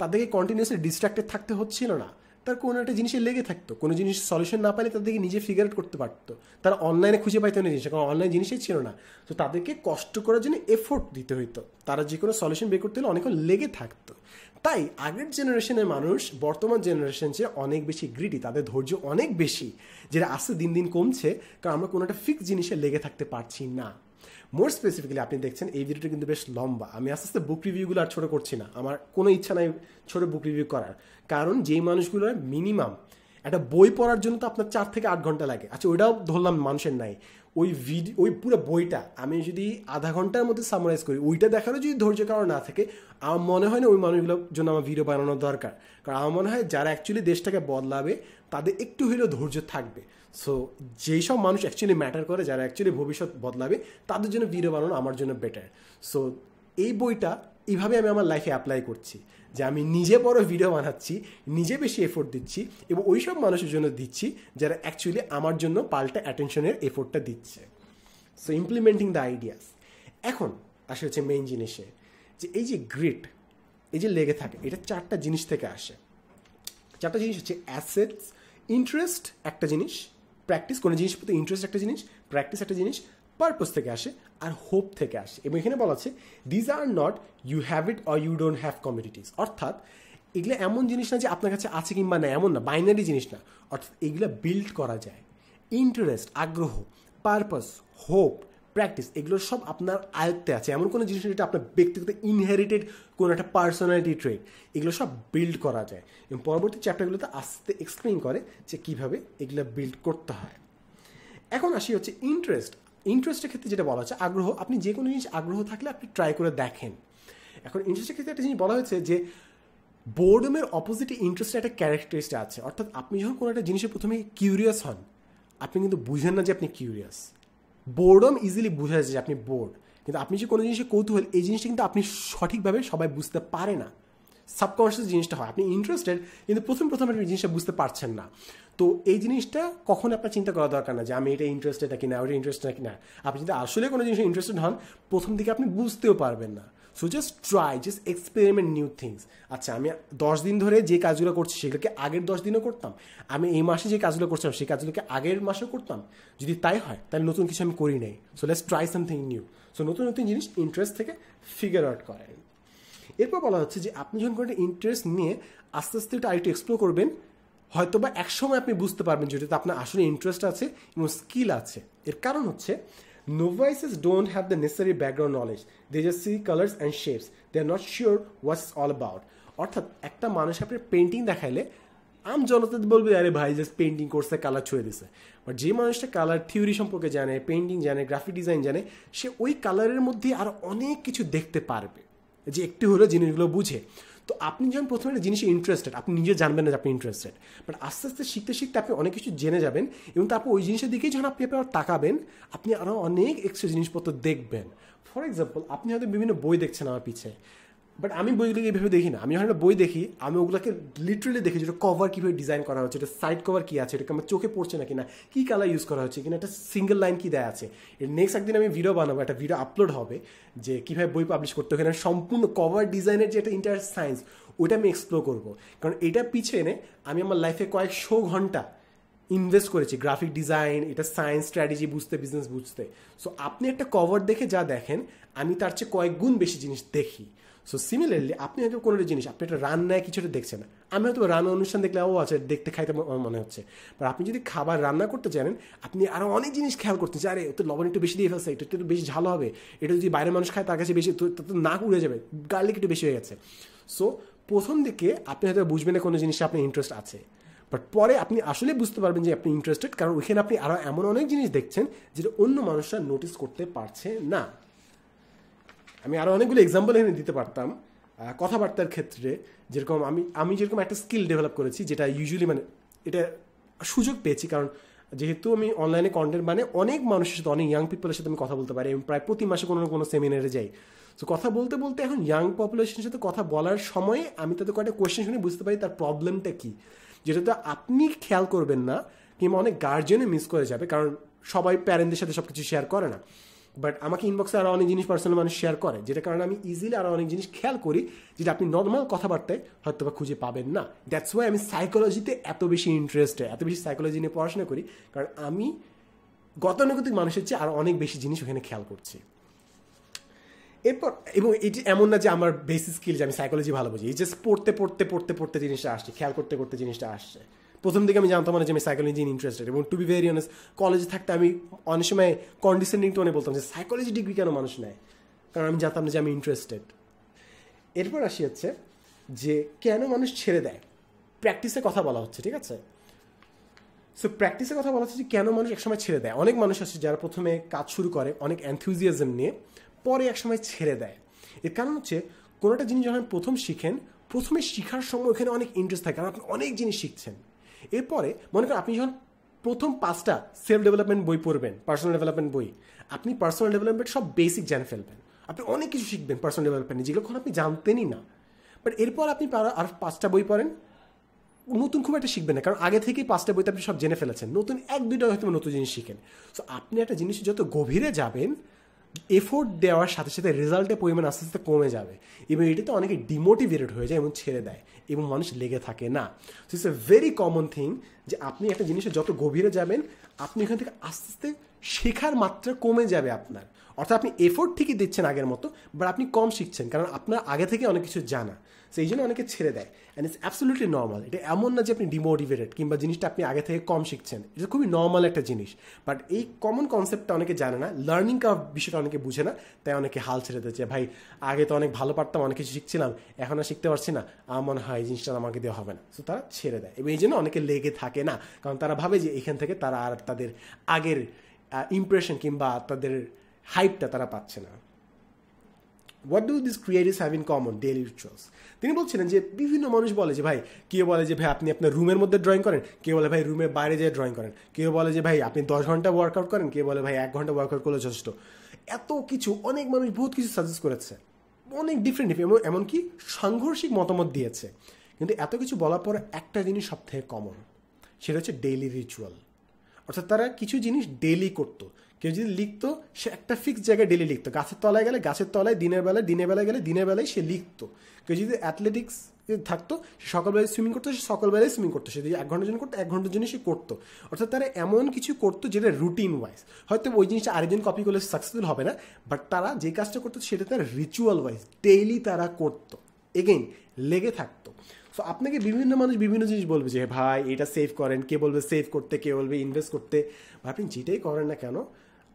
তাদেরকে কন্টিনিউসলি ডিস্ট্রাক্টেড থাকতে হচ্ছিল না তার কোনো একটা জিনিসে লেগে থাকতো কোনো জিনিস সলিউশন না পাইলে তাদেরকে নিজে ফিগার আউট করতে পারতো তারা অনলাইনে খুঁজে পাইতো না জিনিস কারণ অনলাইন জিনিসই ছিল না তো তাদেরকে কষ্ট করার জন্য এফোর্ট দিতে হইতো তারা যে কোনো সলিউশন বের করতে হলে অনেকক্ষণ লেগে থাকতো তাই আগের জেনারেশনের মানুষ বর্তমান জেনারেশন চেয়ে অনেক বেশি গ্রিডি তাদের ধৈর্য অনেক বেশি যেটা আস্তে দিন দিন কমছে কারণ আমরা কোনো একটা ফিক্স জিনিসে লেগে থাকতে পারছি না মোর স্পেসিফিক্যালি আপনি দেখছেন এই ভিডিওটা কিন্তু বেশ লম্বা আমি আস্তে আস্তে বুক রিভিউগুলো আর ছোটো করছি না আমার কোনো ইচ্ছা নাই ছোটো বুক রিভিউ করার কারণ যেই মানুষগুলো মিনিমাম একটা বই পড়ার জন্য তো আপনার চার থেকে আট ঘন্টা লাগে আচ্ছা ওইটাও ধরলাম মানুষের নাই ওই ভিডিও ওই পুরো বইটা আমি যদি আধা ঘন্টার মধ্যে সামারাইজ করি ওইটা দেখারও যদি ধৈর্য কারণ না থাকে আমার মনে হয় না ওই মানুষগুলোর জন্য আমার ভিডিও বানানো দরকার কারণ আমার মনে হয় যারা অ্যাকচুয়ালি দেশটাকে বদলাবে তাদের একটু হলেও ধৈর্য থাকবে সো যেই সব মানুষ অ্যাকচুয়ালি ম্যাটার করে যারা অ্যাকচুয়ালি ভবিষ্যৎ বদলাবে তাদের জন্য ভিডিও বানানো আমার জন্য বেটার সো এই বইটা এইভাবে আমি আমার লাইফে অ্যাপ্লাই করছি যে আমি নিজে বড় ভিডিও বানাচ্ছি নিজে বেশি এফোর্ট দিচ্ছি এবং ওই সব মানুষের জন্য দিচ্ছি যারা অ্যাকচুয়ালি আমার জন্য পাল্টা অ্যাটেনশনের এফোর্টটা দিচ্ছে সো ইমপ্লিমেন্টিং দ্য আইডিয়াস এখন আসে হচ্ছে মেইন জিনিসে যে এই যে গ্রিট এই যে লেগে থাকে এটা চারটা জিনিস থেকে আসে চারটা জিনিস হচ্ছে অ্যাসেটস ইন্টারেস্ট একটা জিনিস প্র্যাকটিস কোনো জিনিস প্রতি ইন্টারেস্ট একটা জিনিস প্র্যাকটিস একটা জিনিস পারপোজ থেকে আসে আর হোপ থেকে আসে এবং এখানে বলা আছে these are not you have it or you don't have communities অর্থাৎ এগুলো এমন জিনিস না যে আপনার কাছে আছে কিংবা না এমন না বাইনারি জিনিস না অর্থাৎ এগুলো বিল্ড করা যায় ইন্টারেস্ট আগ্রহ পারপাস হোপ প্র্যাকটিস এগুলো সব আপনার আয়ত্তে আছে এমন কোনো জিনিস যেটা আপনার ব্যক্তিগত ইনহেরিটেড কোনো একটা পার্সোনালিটি ট্রেড এগুলো সব বিল্ড করা যায় এবং পরবর্তী চ্যাপ্টারগুলোতে আস্তে এক্সপ্লেন করে যে কীভাবে এগুলো বিল্ড করতে হয় এখন আসি হচ্ছে ইন্টারেস্ট ইন্টারেস্টের ক্ষেত্রে যেটা বলা হচ্ছে আগ্রহ আপনি যে কোনো জিনিস আগ্রহ থাকলে আপনি ট্রাই করে দেখেন এখন ইন্টারেস্টের ক্ষেত্রে একটা জিনিস বলা হয়েছে যে বোর্ডমের অপোজিটে ইন্টারেস্টের একটা ক্যারেক্টারিস্টা আছে অর্থাৎ আপনি যখন কোনো একটা জিনিসে প্রথমে কিউরিয়াস হন আপনি কিন্তু বুঝেন না যে আপনি কিউরিয়াস বোর্ডম ইজিলি বোঝা যায় যে আপনি বোর্ড কিন্তু আপনি যে কোনো জিনিসে কৌতূহল এই জিনিসটা কিন্তু আপনি সঠিকভাবে সবাই বুঝতে পারে না সাবকনশিয়াস জিনিসটা হয় আপনি ইন্টারেস্টেড কিন্তু প্রথম প্রথম আপনি জিনিসটা বুঝতে পারছেন না তো এই জিনিসটা কখন আপনার চিন্তা করা দরকার না যে আমি এটা ইন্টারেস্টেড নাকি না ওটা ইন্টারেস্টেড নাকি না আপনি যদি আসলে কোনো জিনিসে ইন্টারেস্টেড হন প্রথম দিকে আপনি বুঝতেও পারবেন না so just try just experiment new things আচ্ছা আমি দশ দিন ধরে যে কাজগুলো করছি সেগুলোকে আগের দশ দিনও করতাম আমি এই মাসে যে কাজগুলো করছিলাম সেই কাজগুলোকে আগের মাসেও করতাম যদি তাই হয় তাহলে নতুন কিছু আমি করি নাই so let's try something new so নতুন নতুন জিনিস ইন্টারেস্ট থেকে ফিগার আউট করেন এরপর বলা হচ্ছে যে আপনি যখন কোনো একটা ইন্টারেস্ট নিয়ে আস্তে আস্তে এটা আরেকটু এক্সপ্লোর করবেন হয়তো বা একসময় আপনি বুঝতে পারবেন যেটাতে আপনার আসলে ইন্টারেস্ট আছে এবং স্কিল আছে এর কারণ হচ্ছে Novices don't have the necessary background knowledge. They just see colors and shapes. They are not sure what it's all about. অর্থাৎ একটা মানুষ আপনার পেন্টিং দেখাইলে আম জনতা বলবে আরে ভাই জাস্ট পেন্টিং করছে কালার ছুঁয়ে দিছে বাট যে মানুষটা কালার থিওরি সম্পর্কে জানে পেন্টিং জানে গ্রাফিক ডিজাইন জানে সে ওই কালারের মধ্যে আর অনেক কিছু দেখতে পারবে যে একটু হলো জিনিসগুলো বুঝে তো আপনি যখন প্রথমে একটা জিনিসে ইন্টারেস্টেড আপনি নিজে জানবেন না যে আপনি ইন্টারেস্টেড বাট আস্তে আস্তে শিখতে শিখতে আপনি অনেক কিছু জেনে যাবেন এবং তারপর ওই জিনিসের দিকেই যখন আপনি আপনার তাকাবেন আপনি আরও অনেক এক্সট্রা জিনিসপত্র দেখবেন ফর এক্সাম্পল আপনি হয়তো বিভিন্ন বই দেখছেন আমার পিছিয়ে বাট আমি বইগুলোকে এইভাবে দেখি না আমি যখন একটা বই দেখি আমি ওগুলোকে লিটারেলি দেখি যেটা কভার কীভাবে ডিজাইন করা হচ্ছে এটা সাইড কভার কী আছে এটাকে আমার চোখে পড়ছে না কিনা কী কালার ইউজ করা হচ্ছে কিনা একটা সিঙ্গেল লাইন কী দেয়া আছে এর নেক্সট একদিন আমি ভিডিও বানাবো একটা ভিডিও আপলোড হবে যে কীভাবে বই পাবলিশ করতে হবে সম্পূর্ণ কভার ডিজাইনের যে একটা ইন্টার সায়েন্স ওটা আমি এক্সপ্লোর করবো কারণ এটা পিছিয়ে এনে আমি আমার লাইফে কয়েকশো ঘন্টা ইনভেস্ট করেছি গ্রাফিক ডিজাইন এটা সায়েন্স স্ট্র্যাটেজি বুঝতে বিজনেস বুঝতে সো আপনি একটা কভার দেখে যা দেখেন আমি তার চেয়ে কয়েক গুণ বেশি জিনিস দেখি সো সিমিলারলি আপনি হয়তো কোনো জিনিস আপনি একটা রান্নায় কিছুটা দেখছেন আমি হয়তো রান্না অনুষ্ঠান দেখলে ও আছে আচ্ছা, দেখতে খাইতে মনে হচ্ছে বা আপনি যদি খাবার রান্না করতে জানেন আপনি আরও অনেক জিনিস খেয়াল করতে যে আরে তো লবণ একটু বেশি দিয়ে ফেলছে এটা একটু বেশি ঝালো হবে এটা যদি বাইরের মানুষ খায় তার কাছে বেশি তো নাক উড়ে যাবে গার্লিক একটু বেশি হয়ে গেছে সো প্রথম দিকে আপনি হয়তো বুঝবেন না কোনো জিনিসে আপনার ইন্টারেস্ট আছে বাট পরে আপনি আসলে বুঝতে পারবেন যে আপনি ইন্টারেস্টেড কারণ ওইখানে আপনি আরও এমন অনেক জিনিস দেখছেন যেটা অন্য মানুষরা নোটিস করতে পারছে না আমি আরও অনেকগুলো এক্সাম্পল এখানে দিতে পারতাম কথাবার্তার ক্ষেত্রে যেরকম আমি আমি যেরকম একটা স্কিল ডেভেলপ করেছি যেটা ইউজুয়ালি মানে এটা সুযোগ পেয়েছি কারণ যেহেতু আমি অনলাইনে কন্টেন্ট মানে অনেক মানুষের সাথে অনেক ইয়াং পিপলের সাথে আমি কথা বলতে পারি আমি প্রায় প্রতি মাসে কোনো না কোনো সেমিনারে যাই তো কথা বলতে বলতে এখন ইয়াং পপুলেশনের সাথে কথা বলার সময় আমি তাদের কয়েকটা কোয়েশ্চেন শুনে বুঝতে পারি তার প্রবলেমটা কী যেটা তো আপনি খেয়াল করবেন না কিংবা অনেক গার্জেনও মিস করে যাবে কারণ সবাই প্যারেন্টদের সাথে সব কিছু শেয়ার করে না বাট আমাকে ইনবক্সে আরও অনেক জিনিস পার্সোনাল মানুষ শেয়ার করে যেটা কারণে আমি ইজিলি আরও অনেক জিনিস খেয়াল করি যেটা আপনি নর্মাল কথাবার্তায় হয়তো বা খুঁজে পাবেন না দ্যাটস ওয়াই আমি সাইকোলজিতে এত বেশি ইন্টারেস্টে এত বেশি সাইকোলজি নিয়ে পড়াশোনা করি কারণ আমি গতানুগতিক মানুষের চেয়ে আরও অনেক বেশি জিনিস ওখানে খেয়াল করছি এরপর এবং এটি এমন না যে আমার বেসিক স্কিল যে আমি সাইকোলজি ভালো বুঝি এই জাস্ট পড়তে পড়তে পড়তে পড়তে জিনিসটা আসছে খেয়াল করতে করতে জিনিসটা আসছে প্রথম দিকে আমি জানতাম না যে আমি সাইকোলজি ইন্টারেস্টেড এবং টু বি ভেরি অনেস কলেজে থাকতে আমি অনেক সময় কন্ডিশনিং টোনে বলতাম যে সাইকোলজি ডিগ্রি কেন মানুষ নেয় কারণ আমি জানতাম না যে আমি ইন্টারেস্টেড এরপর আসি হচ্ছে যে কেন মানুষ ছেড়ে দেয় প্র্যাকটিসে কথা বলা হচ্ছে ঠিক আছে সো প্র্যাকটিসে কথা বলা হচ্ছে যে কেন মানুষ একসময় ছেড়ে দেয় অনেক মানুষ আছে যারা প্রথমে কাজ শুরু করে অনেক অ্যান্থিউজিয়াজম নিয়ে পরে একসময় ছেড়ে দেয় এর কারণ হচ্ছে কোনো একটা জিনিস যখন প্রথম শিখেন প্রথমে শেখার সময় ওখানে অনেক ইন্টারেস্ট থাকে কারণ আপনি অনেক জিনিস শিখছেন এরপরে মনে করেন আপনি যখন প্রথম পাঁচটা সেলফ ডেভেলপমেন্ট বই পড়বেন পার্সোনাল ডেভেলপমেন্ট বই আপনি পার্সোনাল ডেভেলপমেন্ট সব বেসিক জেনে ফেলবেন আপনি অনেক কিছু শিখবেন পার্সোনাল ডেভেলপমেন্ট যেগুলো আপনি জানতেনই না বাট এরপর আপনি আর পাঁচটা বই পড়েন নতুন খুব একটা শিখবেন না কারণ আগে থেকেই পাঁচটা বইতে আপনি সব জেনে ফেলেছেন নতুন এক দুইটা হয়তো নতুন জিনিস শিখেন সো আপনি একটা জিনিস যত গভীরে যাবেন এফোর্ট দেওয়ার সাথে সাথে রেজাল্টের পরিমাণ আস্তে আস্তে কমে যাবে এবং এটাতে অনেকে ডিমোটিভেটেড হয়ে যায় এবং ছেড়ে দেয় এবং মানুষ লেগে থাকে না so it's a very common thing যে আপনি একটা জিনিসে যত গভীরে যাবেন আপনি এখান থেকে আস্তে আস্তে শেখার মাত্রা কমে যাবে আপনার অর্থাৎ আপনি এফোর্ট ঠিকই দিচ্ছেন আগের মতো বাট আপনি কম শিখছেন কারণ আপনার আগে থেকে অনেক কিছু জানা সেই জন্য অনেকে ছেড়ে দেয় অ্যান্ড ইটস অ্যাবসোলুটলি নর্মাল এটা এমন না যে আপনি ডিমোটিভেটেড কিংবা জিনিসটা আপনি আগে থেকে কম শিখছেন এটা খুবই নর্মাল একটা জিনিস বাট এই কমন কনসেপ্টটা অনেকে জানে না লার্নিং কা বিষয়টা অনেকে বুঝে না তাই অনেকে হাল ছেড়ে দিচ্ছে ভাই আগে তো অনেক ভালো পারতাম অনেক কিছু শিখছিলাম এখন আর শিখতে পারছি না আমার মনে হয় এই জিনিসটা আমাকে দেওয়া হবে না সো তারা ছেড়ে দেয় এবং এই জন্য অনেকে লেগে থাকে না কারণ তারা ভাবে যে এখান থেকে তারা আর তাদের আগের ইমপ্রেশন কিংবা তাদের হাইপটা তারা পাচ্ছে না what do this creatives have in common daily rituals তিনি বলছিলেন যে বিভিন্ন মানুষ বলে যে ভাই কেউ বলে যে ভাই আপনি আপনার রুমের মধ্যে ড্রয়িং করেন কেউ বলে ভাই রুমের বাইরে যেয়ে ড্রয়িং করেন কেউ বলে যে ভাই আপনি দশ ঘন্টা ওয়ার্কআউট করেন কেউ বলে ভাই এক ঘন্টা ওয়ার্কআউট করলে যথেষ্ট এত কিছু অনেক মানুষ বহুত কিছু সাজেস্ট করেছে অনেক ডিফারেন্ট ডিফারেন্ট এমনকি সাংঘর্ষিক মতামত দিয়েছে কিন্তু এত কিছু বলার পর একটা জিনিস সবথেকে কমন সেটা হচ্ছে ডেইলি রিচুয়াল অর্থাৎ তারা কিছু জিনিস ডেইলি করতো কেউ যদি লিখতো সে একটা ফিক্স জায়গায় ডেলি লিখতো গাছের তলায় গেলে গাছের তলায় দিনের বেলায় দিনের বেলায় গেলে দিনের বেলায় সে লিখতো কেউ যদি অ্যাথলেটিক্স থাকতো সে সকালবেলায় সুইমিং করতো সে সকালবেলায় সুইমিং করতো সে যদি এক ঘন্টার জন্য করতো এক ঘন্টার জন্য সে করতো অর্থাৎ তারা এমন কিছু করতো যেটা রুটিন ওয়াইজ হয়তো ওই জিনিসটা আরেকজন কপি করলে সাকসেসফুল হবে না বাট তারা যে কাজটা করতো সেটা তার রিচুয়াল ওয়াইজ ডেইলি তারা করতো এগেইন লেগে থাকতো সো আপনাকে বিভিন্ন মানুষ বিভিন্ন জিনিস বলবে যে ভাই এটা সেভ করেন কে বলবে সেভ করতে কে বলবে ইনভেস্ট করতে আপনি যেটাই করেন না কেন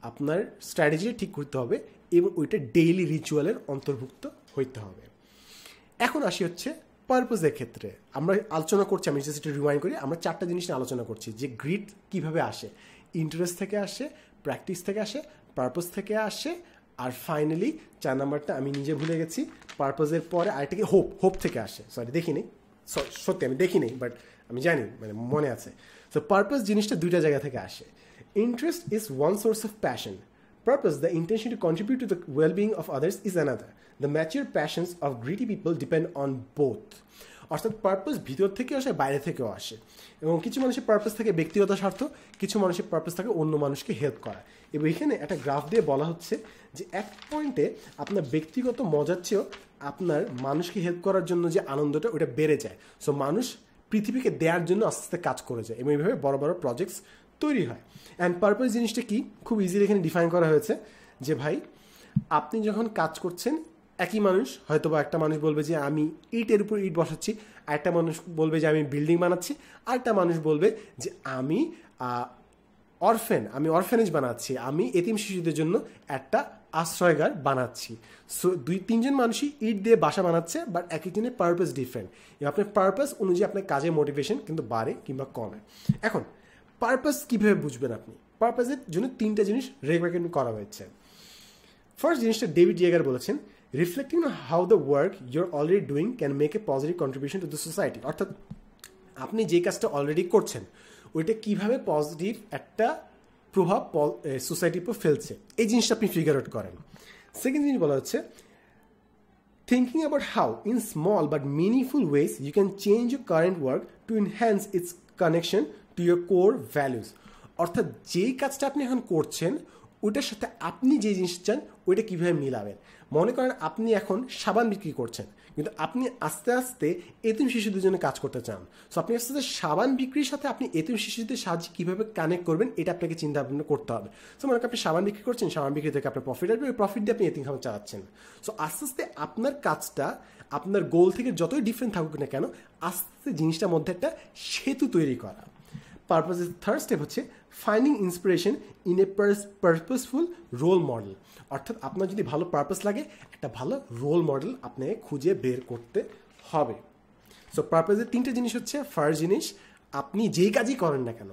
আপনার স্ট্র্যাটেজি ঠিক করতে হবে এবং ওইটা ডেইলি রিচুয়ালের অন্তর্ভুক্ত হইতে হবে এখন আসি হচ্ছে পারপোজের ক্ষেত্রে আমরা আলোচনা করছি আমি জাস্ট রিমাইন্ড করি আমরা চারটা জিনিস নিয়ে আলোচনা করছি যে গ্রিড কিভাবে আসে ইন্টারেস্ট থেকে আসে প্র্যাকটিস থেকে আসে পারপোজ থেকে আসে আর ফাইনালি চার নাম্বারটা আমি নিজে ভুলে গেছি পারপোজের পরে আরেকটা কি হোপ হোপ থেকে আসে সরি দেখিনি সত্যি আমি দেখিনি বাট আমি জানি মানে মনে আছে তো পারপোজ জিনিসটা দুইটা জায়গা থেকে আসে Interest is one source of passion. Purpose, the intention to contribute to the well being of others, is another. The mature passions of greedy people depend on both. অর্থাৎ পারপাস ভিতর থেকে আসে বাইরে থেকেও আসে এবং কিছু মানুষের পারপাস থাকে ব্যক্তিগত স্বার্থ কিছু মানুষের পারপাস থাকে অন্য মানুষকে হেল্প করা এবং এখানে একটা গ্রাফ দিয়ে বলা হচ্ছে যে এক পয়েন্টে আপনার ব্যক্তিগত মজার চেয়েও আপনার মানুষকে হেল্প করার জন্য যে আনন্দটা ওটা বেড়ে যায় সো মানুষ পৃথিবীকে দেওয়ার জন্য আস্তে আস্তে কাজ করে যায় এবং এইভাবে বড় বড় প্রজেক্টস তৈরি হয় অ্যান্ড পারপাস জিনিসটা কি খুব ইজিলি এখানে ডিফাইন করা হয়েছে যে ভাই আপনি যখন কাজ করছেন একই মানুষ হয়তো বা একটা মানুষ বলবে যে আমি ইটের উপর ইট বসাচ্ছি একটা মানুষ বলবে যে আমি বিল্ডিং বানাচ্ছি আরেকটা মানুষ বলবে যে আমি অরফেন আমি অরফেনেজ বানাচ্ছি আমি এতিম শিশুদের জন্য একটা আশ্রয়গার বানাচ্ছি সো দুই তিনজন মানুষই ইট দিয়ে বাসা বানাচ্ছে বাট এক একজনের পারপাস ডিফারেন্ট আপনার পারপাস অনুযায়ী আপনার কাজের মোটিভেশন কিন্তু বাড়ে কিংবা কমে এখন পারপাস কীভাবে বুঝবেন আপনি পারপাসের জন্য তিনটা জিনিস রেকমেন্ড করা হয়েছে ফার্স্ট জিনিসটা ডেভিড ইয়েগার বলেছেন reflecting how the work you're already doing can make a positive contribution to the society অর্থাৎ আপনি যে কাজটা অলরেডি করছেন ওইটা কিভাবে পজিটিভ একটা প্রভাব সোসাইটির উপর ফেলছে এই জিনিসটা আপনি ফিগার আউট করেন সেকেন্ড জিনিস বলা হচ্ছে thinking about how in small but meaningful ways you can change you current work to enhance its connection to your core values অর্থাৎ যেই কাজটা আপনি এখন করছেন ওইটার সাথে আপনি যে জিনিস চান ওইটা কীভাবে মিলাবেন মনে করেন আপনি এখন সাবান বিক্রি করছেন কিন্তু আপনি আস্তে আস্তে এতিম শিশু দুজনে কাজ করতে চান সো আপনি আস্তে আস্তে সাবান বিক্রির সাথে আপনি এতিম শিশুদের সাহায্যে কীভাবে কানেক্ট করবেন এটা আপনাকে চিন্তা ভাবনা করতে হবে সো মনে করেন আপনি সাবান বিক্রি করছেন সাবান বিক্রি থেকে আপনার প্রফিট আসবে ওই প্রফিট দিয়ে আপনি এতিম খাবার চালাচ্ছেন সো আস্তে আস্তে আপনার কাজটা আপনার গোল থেকে যতই ডিফারেন্ট থাকুক না কেন আস্তে আস্তে জিনিসটার মধ্যে একটা সেতু তৈরি করা পারপাসের থার্ড স্টেপ হচ্ছে finding inspiration in a purposeful role model অর্থাৎ আপনার যদি ভালো পারপাস লাগে একটা ভালো রোল মডেল আপনাকে খুঁজে বের করতে হবে সো পারপাসের তিনটে জিনিস হচ্ছে ফার্স্ট জিনিস আপনি যেই কাজই করেন না কেন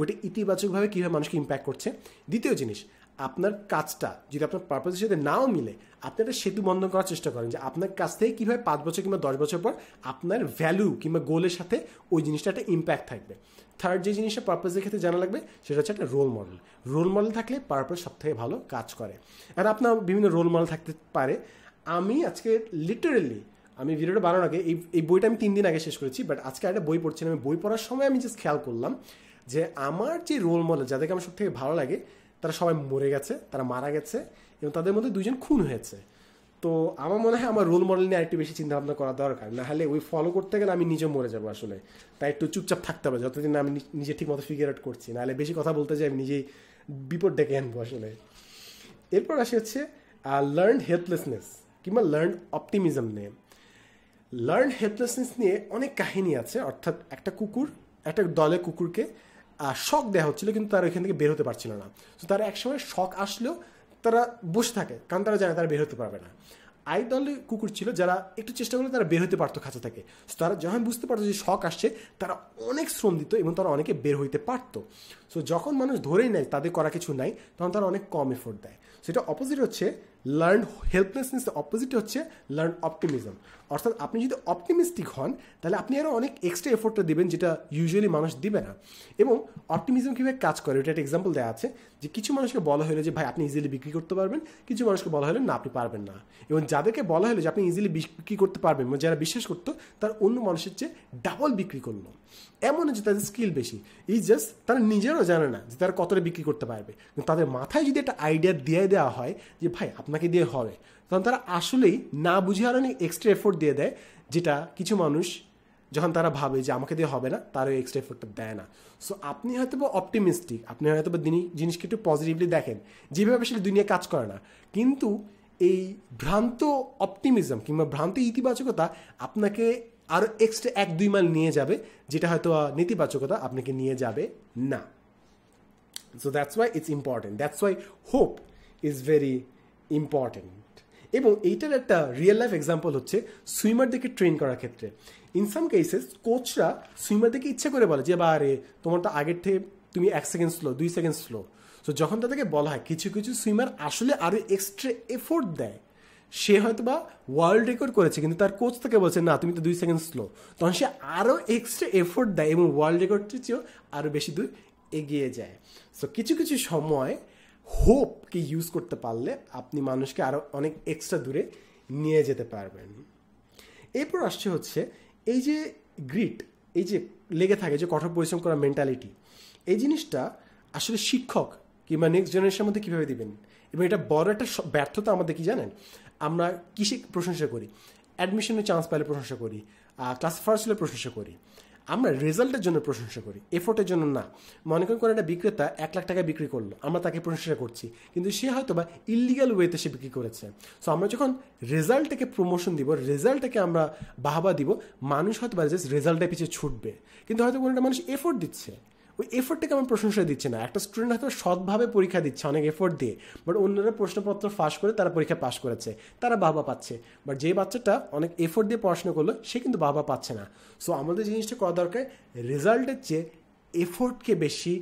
ওটা ইতিবাচকভাবে কীভাবে মানুষকে ইম্প্যাক্ট করছে দ্বিতীয় জিনিস আপনার কাজটা যদি আপনার পারপাসের সাথে নাও মিলে আপনি একটা সেতু বন্ধ করার চেষ্টা করেন যে আপনার কাছ থেকে কীভাবে পাঁচ বছর কিংবা দশ বছর পর আপনার ভ্যালু কিংবা গোলের সাথে ওই জিনিসটা একটা ইম্প্যাক্ট থাকবে থার্ড যে জিনিসটা পারপাসের ক্ষেত্রে জানা লাগবে সেটা হচ্ছে একটা রোল মডেল রোল মডেল থাকলে পারপাস সবথেকে ভালো কাজ করে আর আপনার বিভিন্ন রোল মডেল থাকতে পারে আমি আজকে লিটারেলি আমি ভিডিওটা বানানোর আগে এই এই বইটা আমি তিন দিন আগে শেষ করেছি বাট আজকে একটা বই পড়ছিলাম আমি বই পড়ার সময় আমি জাস্ট খেয়াল করলাম যে আমার যে রোল মডেল যাদেরকে আমার সব থেকে ভালো লাগে তারা সবাই মরে গেছে তারা মারা গেছে এবং তাদের মধ্যে দুজন খুন হয়েছে তো আমার মনে হয় আমার রোল মডেল নিয়ে একটু বেশি চিন্তা ভাবনা করা দরকার না হলে ওই ফলো করতে গেলে আমি নিজে মরে যাবো আসলে তাই একটু চুপচাপ থাকতে হবে যতদিন আমি নিজে ঠিক মতো ফিগার আউট করছি নাহলে বেশি কথা বলতে যাই আমি নিজেই বিপদ ডেকে আনবো আসলে এরপর আসে হচ্ছে লার্ন হেল্পলেসনেস কিংবা লার্ন অপটিমিজম নিয়ে লার্ন হেল্পলেসনেস নিয়ে অনেক কাহিনী আছে অর্থাৎ একটা কুকুর একটা দলে কুকুরকে শখ দেওয়া হচ্ছিল কিন্তু তারা এখান থেকে বের হতে পারছিল না তো তারা একসময় শখ আসলেও তারা বসে থাকে কারণ তারা জানে তারা বের হতে পারবে না আই দলে কুকুর ছিল যারা একটু চেষ্টা করলে তারা বের হতে পারতো খাঁচা থেকে সো তারা যখন বুঝতে পারতো যে শখ আসছে তারা অনেক শ্রম দিত এবং তারা অনেকে বের হইতে পারতো সো যখন মানুষ ধরেই নেয় তাদের করা কিছু নাই তখন তারা অনেক কম এফোর্ট দেয় সেটা অপোজিট হচ্ছে লার্ন হেল্পলেসনেস অপোজিট হচ্ছে লার্ন অপটিমিজম অর্থাৎ আপনি যদি অপটিমিস্টিক হন তাহলে আপনি আরও অনেক এক্সট্রা এফোর্টটা দেবেন যেটা ইউজুয়ালি মানুষ দিবে না এবং অপটিমিজম কীভাবে কাজ করে ওটা একটা এক্সাম্পল দেওয়া আছে যে কিছু মানুষকে বলা হলো যে ভাই আপনি ইজিলি বিক্রি করতে পারবেন কিছু মানুষকে বলা হলো না আপনি পারবেন না এবং যাদেরকে বলা হলো যে আপনি ইজিলি বিক্রি করতে পারবেন এবং মানে যারা বিশ্বাস করতো তার অন্য মানুষের চেয়ে ডাবল বিক্রি করলো এমন যে তাদের স্কিল বেশি ইজ জাস্ট তারা নিজেরও জানে না যে তারা কতটা বিক্রি করতে পারবে তাদের মাথায় যদি একটা আইডিয়া দিয়ে দেওয়া হয় যে ভাই আপনি আপনাকে দিয়ে হবে তখন তারা আসলেই না বুঝে আর অনেক এক্সট্রা এফোর্ট দিয়ে দেয় যেটা কিছু মানুষ যখন তারা ভাবে যে আমাকে দিয়ে হবে না তারও ওই এক্সট্রা এফোর্টটা দেয় না সো আপনি হয়তো বা অপটিমিস্টিক আপনি হয়তো বা জিনিসকে একটু পজিটিভলি দেখেন যেভাবে সেটা দুনিয়া কাজ করে না কিন্তু এই ভ্রান্ত অপটিমিজম কিংবা ভ্রান্ত ইতিবাচকতা আপনাকে আরও এক্সট্রা এক দুই মাইল নিয়ে যাবে যেটা হয়তো নেতিবাচকতা আপনাকে নিয়ে যাবে না so that's why it's important that's why hope is very important এবং এইটার একটা রিয়েল লাইফ এক্সাম্পল হচ্ছে সুইমারদেরকে ট্রেন করার ক্ষেত্রে ইন সাম কেসেস কোচরা সুইমারদেরকে ইচ্ছে করে বলে যে বা আরে তোমার তো আগের থেকে তুমি এক সেকেন্ড স্লো দুই সেকেন্ড স্লো তো যখন তাদেরকে বলা হয় কিছু কিছু সুইমার আসলে আরও এক্সট্রা এফোর্ট দেয় সে হয়তো বা ওয়ার্ল্ড রেকর্ড করেছে কিন্তু তার কোচ তাকে বলছে না তুমি তো দুই সেকেন্ড স্লো তখন সে আরও এক্সট্রা এফোর্ট দেয় এবং ওয়ার্ল্ড রেকর্ডটি চেয়েও আরও বেশি দূর এগিয়ে যায় সো কিছু কিছু সময় হোপকে ইউজ করতে পারলে আপনি মানুষকে আরও অনেক এক্সট্রা দূরে নিয়ে যেতে পারবেন এরপর আসছে হচ্ছে এই যে গ্রিট এই যে লেগে থাকে যে কঠোর পরিশ্রম করা মেন্টালিটি এই জিনিসটা আসলে শিক্ষক কিংবা নেক্সট জেনারেশনের মধ্যে কীভাবে দেবেন এবং এটা বড় একটা ব্যর্থতা আমাদের কি জানেন আমরা কিসে প্রশংসা করি অ্যাডমিশনের চান্স পাইলে প্রশংসা করি ক্লাস ফার্স্ট হলে প্রশংসা করি আমরা রেজাল্টের জন্য প্রশংসা করি এফোর্টের জন্য না মনে করেন কোনো একটা বিক্রেতা এক লাখ টাকায় বিক্রি করলো আমরা তাকে প্রশংসা করছি কিন্তু সে হয়তো বা ইলিগাল ওয়েতে সে বিক্রি করেছে সো আমরা যখন রেজাল্টটাকে প্রমোশন দিব রেজাল্টটাকে আমরা বাহবা দিব মানুষ হয়তো বা জাস্ট রেজাল্টের পিছিয়ে ছুটবে কিন্তু হয়তো কোনো একটা মানুষ এফোর্ট দিচ্ছে ওই এফোর্টটাকে আমার প্রশংসা দিচ্ছে না একটা স্টুডেন্ট হয়তো সৎভাবে পরীক্ষা দিচ্ছে অনেক এফোর্ট দিয়ে বাট অন্যরা প্রশ্নপত্র ফাঁস করে তারা পরীক্ষা পাশ করেছে তারা বাবা পাচ্ছে বাট যে বাচ্চাটা অনেক এফোর্ট দিয়ে পড়াশোনা করলো সে কিন্তু বাবা পাচ্ছে না সো আমাদের জিনিসটা করা দরকার রেজাল্টের চেয়ে এফোর্টকে বেশি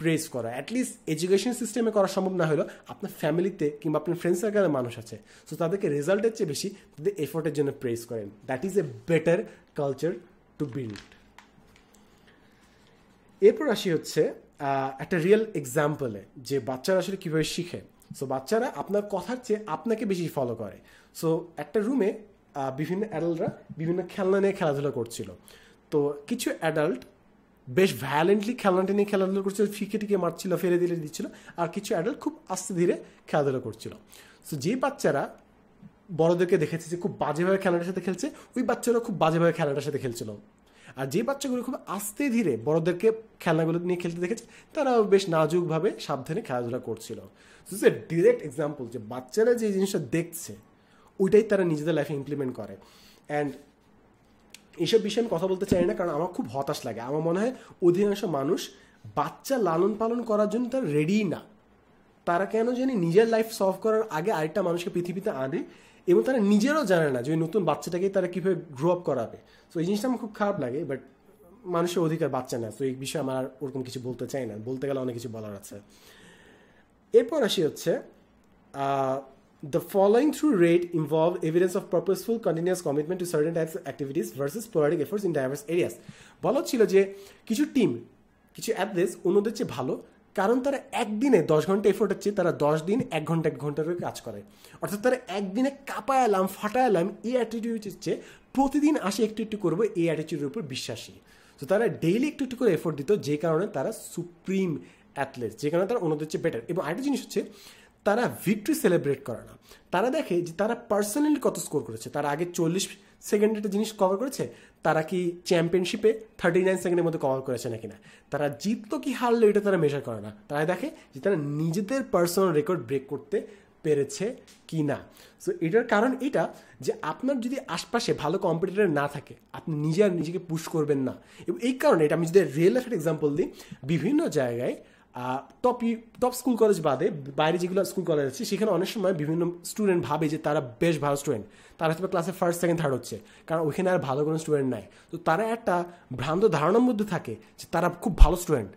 প্রেস করা অ্যাটলিস্ট এডুকেশন সিস্টেমে করা সম্ভব না হলেও আপনার ফ্যামিলিতে কিংবা আপনার ফ্রেন্ড সার্কেলের মানুষ আছে সো তাদেরকে রেজাল্টের চেয়ে বেশি তাদের এফোর্টের জন্য প্রেস করেন that is a better culture to build এরপর আসি হচ্ছে একটা রিয়েল এক্সাম্পলে যে বাচ্চারা আসলে কীভাবে শিখে সো বাচ্চারা আপনার কথার চেয়ে আপনাকে বেশি ফলো করে সো একটা রুমে বিভিন্ন অ্যাডাল্টরা বিভিন্ন খেলনা নিয়ে খেলাধুলা করছিল তো কিছু অ্যাডাল্ট বেশ ভ্যালেন্টলি খেলনাটা নিয়ে খেলাধুলা করছিল ফিকে টিকে মারছিল ফেলে দিলে দিচ্ছিল আর কিছু অ্যাডাল্ট খুব আস্তে ধীরে খেলাধুলা করছিল সো যে বাচ্চারা বড়দেরকে দেখেছে যে খুব বাজেভাবে খেলাটার সাথে খেলছে ওই বাচ্চারা খুব বাজেভাবে খেলাটার সাথে খেলছিল আর যে বাচ্চাগুলো খুব আস্তে ধীরে বড়দেরকে খেলনাগুলো নিয়ে খেলতে দেখেছে তারা বেশ নাজুকভাবে সাবধানে খেলাধুলা করছিল ডিরেক্ট এক্সাম্পল যে বাচ্চারা যে জিনিসটা দেখছে ওইটাই তারা নিজেদের লাইফে ইমপ্লিমেন্ট করে অ্যান্ড এসব বিষয়ে আমি কথা বলতে চাই না কারণ আমার খুব হতাশ লাগে আমার মনে হয় অধিকাংশ মানুষ বাচ্চা লালন পালন করার জন্য তারা রেডি না তারা কেন জানি নিজের লাইফ সলভ করার আগে আরেকটা মানুষকে পৃথিবীতে আনে এবং তারা নিজেরও জানে না যে নতুন বাচ্চাটাকে তারা কীভাবে গ্রো আপ করাবে তো এই জিনিসটা আমার খুব খারাপ লাগে বাট মানুষের অধিকার বাচ্চা না তো এই বিষয়ে আমার ওরকম কিছু বলতে চাই না বলতে গেলে অনেক কিছু বলার আছে এরপর আসি হচ্ছে the following through rate involve evidence of purposeful continuous commitment to certain types activities versus product efforts in diverse areas বলা ছিল যে কিছু টিম কিছু অ্যাথলেটস অন্যদের চেয়ে ভালো কারণ তারা একদিনে দশ ঘন্টা এফোর্ট হচ্ছে তারা দশ দিন এক ঘন্টা এক ঘন্টার কাজ করে অর্থাৎ তারা একদিনে কাঁপায় এলাম ফাটা এলাম এই অ্যাটিটিউড হচ্ছে প্রতিদিন আসে একটু একটু করবো এই অ্যাটিটিউডের উপর বিশ্বাসী তো তারা ডেইলি একটু একটু করে এফোর্ট দিত যে কারণে তারা সুপ্রিম অ্যাথলেট যে কারণে তারা অন্যদের চেয়ে বেটার এবং আরেকটা জিনিস হচ্ছে তারা ভিক্টরি সেলিব্রেট করে না তারা দেখে যে তারা পার্সোনালি কত স্কোর করেছে তারা আগে চল্লিশ সেকেন্ডে একটা জিনিস কভার করেছে তারা কি চ্যাম্পিয়নশিপে থার্টি নাইন সেকেন্ডের মধ্যে কভার করেছে নাকি না তারা জিতলো কি হারলো এটা তারা মেজার করে না তারা দেখে যে তারা নিজেদের পার্সোনাল রেকর্ড ব্রেক করতে পেরেছে কি না সো এটার কারণ এটা যে আপনার যদি আশপাশে ভালো কম্পিটিটার না থাকে আপনি নিজে আর নিজেকে পুশ করবেন না এবং এই কারণে এটা আমি যদি রিয়েল লাইফের এক্সাম্পল দিই বিভিন্ন জায়গায় টপ টপ স্কুল কলেজ বাদে বাইরে যেগুলো স্কুল কলেজ আছে সেখানে অনেক সময় বিভিন্ন স্টুডেন্ট ভাবে যে তারা বেশ ভালো স্টুডেন্ট তারা হয়তো ক্লাসে ফার্স্ট সেকেন্ড থার্ড হচ্ছে কারণ ওইখানে আর ভালো কোনো স্টুডেন্ট নাই তো তারা একটা ভ্রান্ত ধারণার মধ্যে থাকে যে তারা খুব ভালো স্টুডেন্ট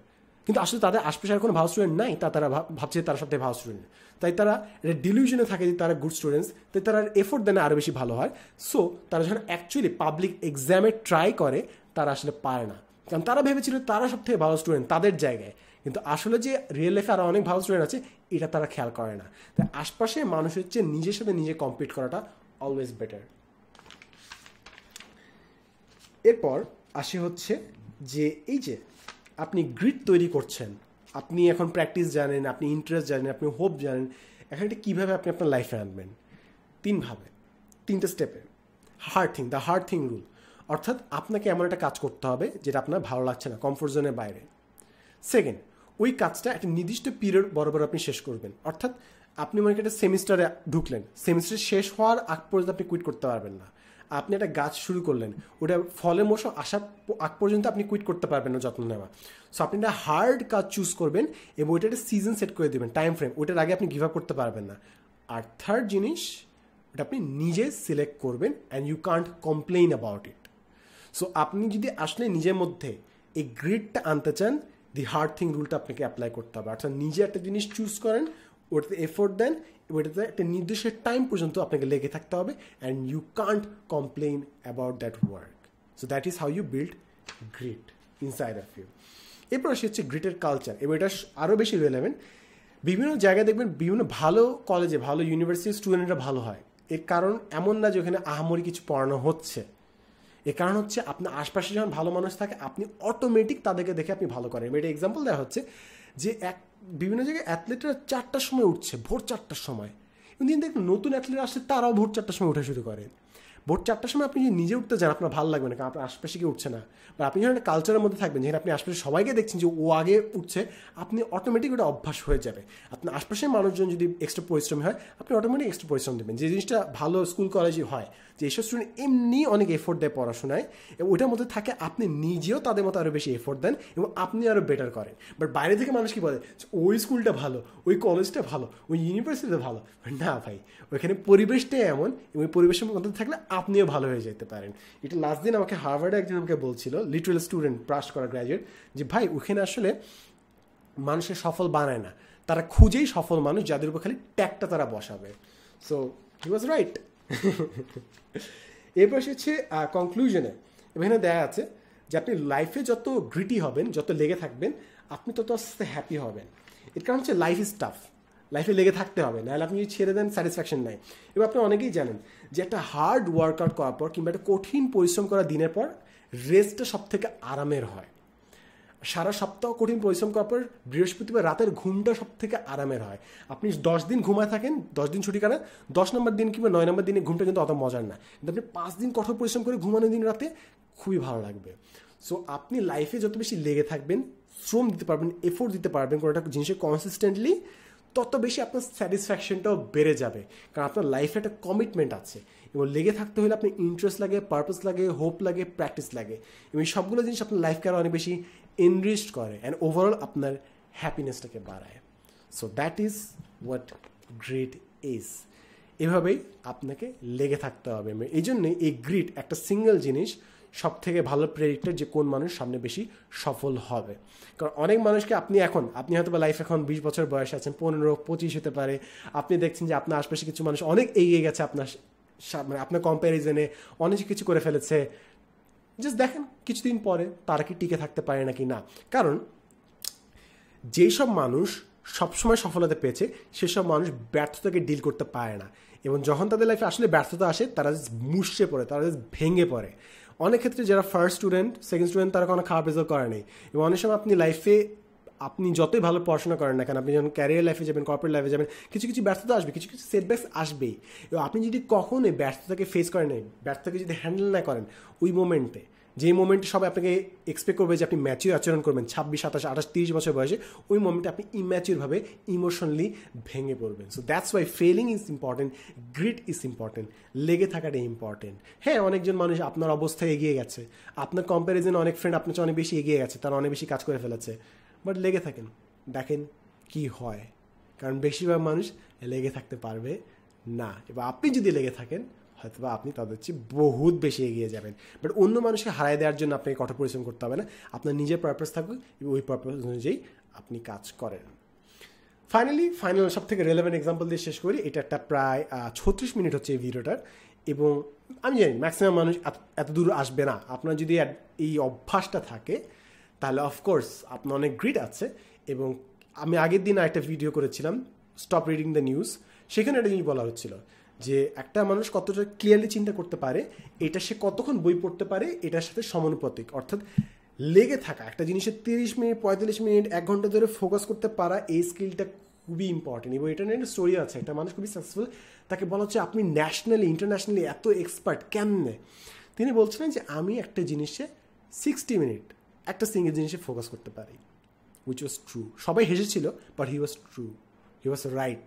কিন্তু আসলে তাদের আশপাশে আর কোনো ভালো স্টুডেন্ট নাই তা তারা ভাবছে তারা সবথেকে ভালো স্টুডেন্ট তাই তারা এটা ডিলিউশনে থাকে যে তারা গুড স্টুডেন্টস তাই তারা এফোর্ট দেন আরও বেশি ভালো হয় সো তারা যখন অ্যাকচুয়ালি পাবলিক এক্সামে ট্রাই করে তারা আসলে পারে না কারণ তারা ভেবেছিল তারা সবথেকে ভালো স্টুডেন্ট তাদের জায়গায় কিন্তু আসলে যে রিয়েল লাইফে আরও অনেক ভালো স্টুডেন্ট আছে এটা তারা খেয়াল করে না তাই আশপাশে মানুষের হচ্ছে নিজের সাথে নিজে কম্পিট করাটা অলওয়েজ বেটার এরপর আসে হচ্ছে যে এই যে আপনি গ্রিড তৈরি করছেন আপনি এখন প্র্যাকটিস জানেন আপনি ইন্টারেস্ট জানেন আপনি হোপ জানেন এখন এটা কীভাবে আপনি আপনার লাইফে আনবেন তিনভাবে তিনটে স্টেপে hard thing the hard thing rule অর্থাৎ আপনাকে এমন একটা কাজ করতে হবে যেটা আপনার ভালো লাগছে না কমফোর্ট জোনের বাইরে সেকেন্ড ওই কাজটা একটা নির্দিষ্ট পিরিয়ড বরাবর আপনি শেষ করবেন অর্থাৎ আপনি মনে একটা সেমিস্টারে ঢুকলেন সেমিস্টার শেষ হওয়ার আগ পর্যন্ত আপনি কুইট করতে পারবেন না আপনি একটা গাছ শুরু করলেন ওটা ফলের মশো আসা আগ পর্যন্ত আপনি কুইট করতে পারবেন না যত্ন নেওয়া সো আপনি একটা হার্ড কাজ চুজ করবেন এবং ওইটা একটা সিজন সেট করে দেবেন টাইম ফ্রেম ওটার আগে আপনি গিভ আপ করতে পারবেন না আর থার্ড জিনিস ওটা আপনি নিজে সিলেক্ট করবেন and you can't complain about it so আপনি যদি আসলে নিজের মধ্যে এই গ্রিডটা আনতে চান দি হার্ড থিং রুলটা আপনাকে অ্যাপ্লাই করতে হবে অর্থাৎ নিজে একটা জিনিস চুজ করেন ওটাতে এফোর্ট দেন ওটাতে একটা নির্দিষ্ট টাইম পর্যন্ত আপনাকে লেগে থাকতে হবে and you can't complain about that work so that is how you build grit inside of you এরপর সে হচ্ছে গ্রিটের কালচার এবার এটা আরও বেশি রেলেভেন্ট বিভিন্ন জায়গায় দেখবেন বিভিন্ন ভালো কলেজে ভালো ইউনিভার্সিটির স্টুডেন্টরা ভালো হয় এর কারণ এমন না যে ওখানে আহামরি কিছু পড়ানো হচ্ছে এ কারণ হচ্ছে আপনার আশপাশে যখন ভালো মানুষ থাকে আপনি অটোমেটিক তাদেরকে দেখে আপনি ভালো করেন এটা এক্সাম্পল দেওয়া হচ্ছে যে এক বিভিন্ন জায়গায় অ্যাথলেটরা চারটার সময় উঠছে ভোর চারটার সময় কিন্তু দেখুন নতুন অ্যাথলেট আসছে তারাও ভোর চারটার সময় উঠা শুরু করে ভোর চারটার সময় আপনি যদি নিজে উঠতে যান আপনার ভালো লাগবে না কারণ আপনার আশপাশে কি উঠছে না বা আপনি যখন একটা কালচারের মধ্যে থাকবেন যেখানে আপনি আশপাশে সবাইকে দেখছেন যে ও আগে উঠছে আপনি অটোমেটিক ওটা অভ্যাস হয়ে যাবে আপনার আশপাশের মানুষজন যদি এক্সট্রা পরিশ্রমী হয় আপনি অটোমেটিক এক্সট্রা পরিশ্রম দেবেন যে জিনিসটা ভালো স্কুল কলেজে হয় যে এইসব স্টুডেন্ট এমনি অনেক এফোর্ট দেয় পড়াশোনায় এবং ওইটার মধ্যে থাকে আপনি নিজেও তাদের মতো আরও বেশি এফোর্ট দেন এবং আপনি আরও বেটার করেন বাট বাইরে থেকে মানুষ কি বলে ওই স্কুলটা ভালো ওই কলেজটা ভালো ওই ইউনিভার্সিটিটা ভালো না ভাই ওইখানে পরিবেশটাই এমন এবং ওই পরিবেশের মধ্যে থাকলে আপনিও ভালো হয়ে যেতে পারেন এটা লাস্ট দিন আমাকে হার্ভার্ডে একজন আমাকে বলছিল লিটারেল স্টুডেন্ট পাস করা গ্র্যাজুয়েট যে ভাই ওখানে আসলে মানুষের সফল বানায় না তারা খুঁজেই সফল মানুষ যাদের উপর খালি ট্যাগটা তারা বসাবে সো হি ওয়াজ রাইট এবার এসেছে কনক্লুশনে এখানে দেয়া আছে যে আপনি লাইফে যত গ্রিটি হবেন যত লেগে থাকবেন আপনি তত আস্তে হ্যাপি হবেন এর কারণ হচ্ছে লাইফ ইজ টাফ লাইফে লেগে থাকতে হবে নাহলে আপনি যদি ছেড়ে দেন স্যাটিসফ্যাকশন নাই এবার আপনি অনেকেই জানেন যে একটা হার্ড ওয়ার্কআউট করার পর কিংবা একটা কঠিন পরিশ্রম করা দিনের পর রেস্টটা সব থেকে আরামের হয় সারা সপ্তাহ কঠিন পরিশ্রম করার পর বৃহস্পতিবার রাতের ঘুমটা সব থেকে আরামের হয় আপনি দশ দিন ঘুমায় থাকেন দশ দিন ছুটি কাটান দশ নম্বর দিন কিংবা নয় নম্বর দিনে ঘুমটা কিন্তু অত মজার না কিন্তু আপনি পাঁচ দিন কঠোর পরিশ্রম করে ঘুমানোর দিন রাতে খুবই ভালো লাগবে সো আপনি লাইফে যত বেশি লেগে থাকবেন শ্রম দিতে পারবেন এফোর্ট দিতে পারবেন কোনো একটা জিনিসে কনসিস্টেন্টলি তত বেশি আপনার স্যাটিসফ্যাকশনটাও বেড়ে যাবে কারণ আপনার লাইফে একটা কমিটমেন্ট আছে এবং লেগে থাকতে হলে আপনার ইন্টারেস্ট লাগে পারপাস লাগে হোপ লাগে প্র্যাকটিস লাগে এবং সবগুলো জিনিস আপনার লাইফকে আরও অনেক বেশি এনরিচড করে অ্যান্ড ওভারঅল আপনার হ্যাপিনেসটাকে বাড়ায় so that is what grit is এভাবেই আপনাকে লেগে থাকতে হবে এই জন্যে এই গ্রিড একটা সিঙ্গেল জিনিস সব থেকে ভালো প্রেরিক্টার যে কোন মানুষ সামনে বেশি সফল হবে কারণ অনেক মানুষকে আপনি এখন আপনি হয়তো বা লাইফ এখন বিশ বছর বয়সে আছেন পনেরো পঁচিশ হতে পারে আপনি দেখছেন যে আপনার আশপাশে কিছু মানুষ অনেক এগিয়ে গেছে আপনার মানে আপনার কম্প্যারিজনে অনেক কিছু করে ফেলেছে জাস্ট দেখেন কিছুদিন পরে তারা কি টিকে থাকতে পারে নাকি না কারণ যেই সব মানুষ সবসময় সফলতা পেয়েছে সেসব মানুষ ব্যর্থতাকে ডিল করতে পারে না এবং যখন তাদের লাইফে আসলে ব্যর্থতা আসে তারা মুসে পড়ে তারা ভেঙে পড়ে অনেক ক্ষেত্রে যারা ফার্স্ট স্টুডেন্ট সেকেন্ড স্টুডেন্ট তারা কোনো খারাপ পেজও করে নেই এবং অনেক সময় আপনি লাইফে আপনি যতই ভালো পড়াশোনা করেন না কেন আপনি যখন ক্যারিয়ার লাইফে যাবেন কর্পোরেট লাইফে যাবেন কিছু কিছু ব্যর্থতা আসবে কিছু কিছু ব্যাস আসবেই আপনি যদি কখনোই ব্যর্থতাকে ফেস করেন নাই ব্যর্থতাকে যদি হ্যান্ডেল না করেন ওই মোমেন্টে যে মোমেন্টে সবাই আপনাকে এক্সপেক্ট করবে যে আপনি ম্যাচিউর আচরণ করবেন ছাব্বিশ সাতাশ আঠাশ তিরিশ বছর বয়সে ওই মোমেন্টে আপনি ইম্যাচিউরভাবে ইমোশনালি ভেঙে পড়বেন so that's why failing is important grit is important লেগে থাকাটা ইম্পর্টেন্ট হ্যাঁ অনেকজন মানুষ আপনার অবস্থায় এগিয়ে গেছে আপনার কম্প্যারিজনে অনেক ফ্রেন্ড আপনার চেয়ে অনেক বেশি এগিয়ে গেছে তারা অনেক বেশি কাজ করে ফেলেছে বাট লেগে থাকেন দেখেন কি হয় কারণ বেশিরভাগ মানুষ লেগে থাকতে পারবে না এবার আপনি যদি লেগে থাকেন হয়তো বা আপনি তাদের চেয়ে বহুত বেশি এগিয়ে যাবেন বাট অন্য মানুষকে হারাই দেওয়ার জন্য আপনাকে কঠোর পরিশ্রম করতে হবে না আপনার নিজের পারপাস থাকুক ওই পারপাস অনুযায়ী আপনি কাজ করেন ফাইনালি ফাইনাল সব থেকে রেলেভেন্ট এক্সাম্পল দিয়ে শেষ করি এটা একটা প্রায় ছত্রিশ মিনিট হচ্ছে এই ভিডিওটার এবং আমি জানি ম্যাক্সিমাম মানুষ এত দূর আসবে না আপনার যদি এই অভ্যাসটা থাকে তাহলে অফকোর্স আপনার অনেক গ্রিড আছে এবং আমি আগের দিন একটা ভিডিও করেছিলাম স্টপ রিডিং দ্য নিউজ সেখানে একটা জিনিস বলা হচ্ছিল যে একটা মানুষ কতটা ক্লিয়ারলি চিন্তা করতে পারে এটা সে কতক্ষণ বই পড়তে পারে এটার সাথে সমানুপাতিক অর্থাৎ লেগে থাকা একটা জিনিসের তিরিশ মিনিট পঁয়তাল্লিশ মিনিট এক ঘন্টা ধরে ফোকাস করতে পারা এই স্কিলটা খুবই ইম্পর্টেন্ট এবং এটা নিয়ে একটা স্টোরি আছে একটা মানুষ খুবই সাকসেসফুল তাকে বলা হচ্ছে আপনি ন্যাশনালি ইন্টারন্যাশনালি এত এক্সপার্ট কেমনে তিনি বলছিলেন যে আমি একটা জিনিসে সিক্সটি মিনিট একটা সিঙ্গেল জিনিসে ফোকাস করতে পারি উইচ ওয়াজ ট্রু সবাই হেসেছিল but he was true he was right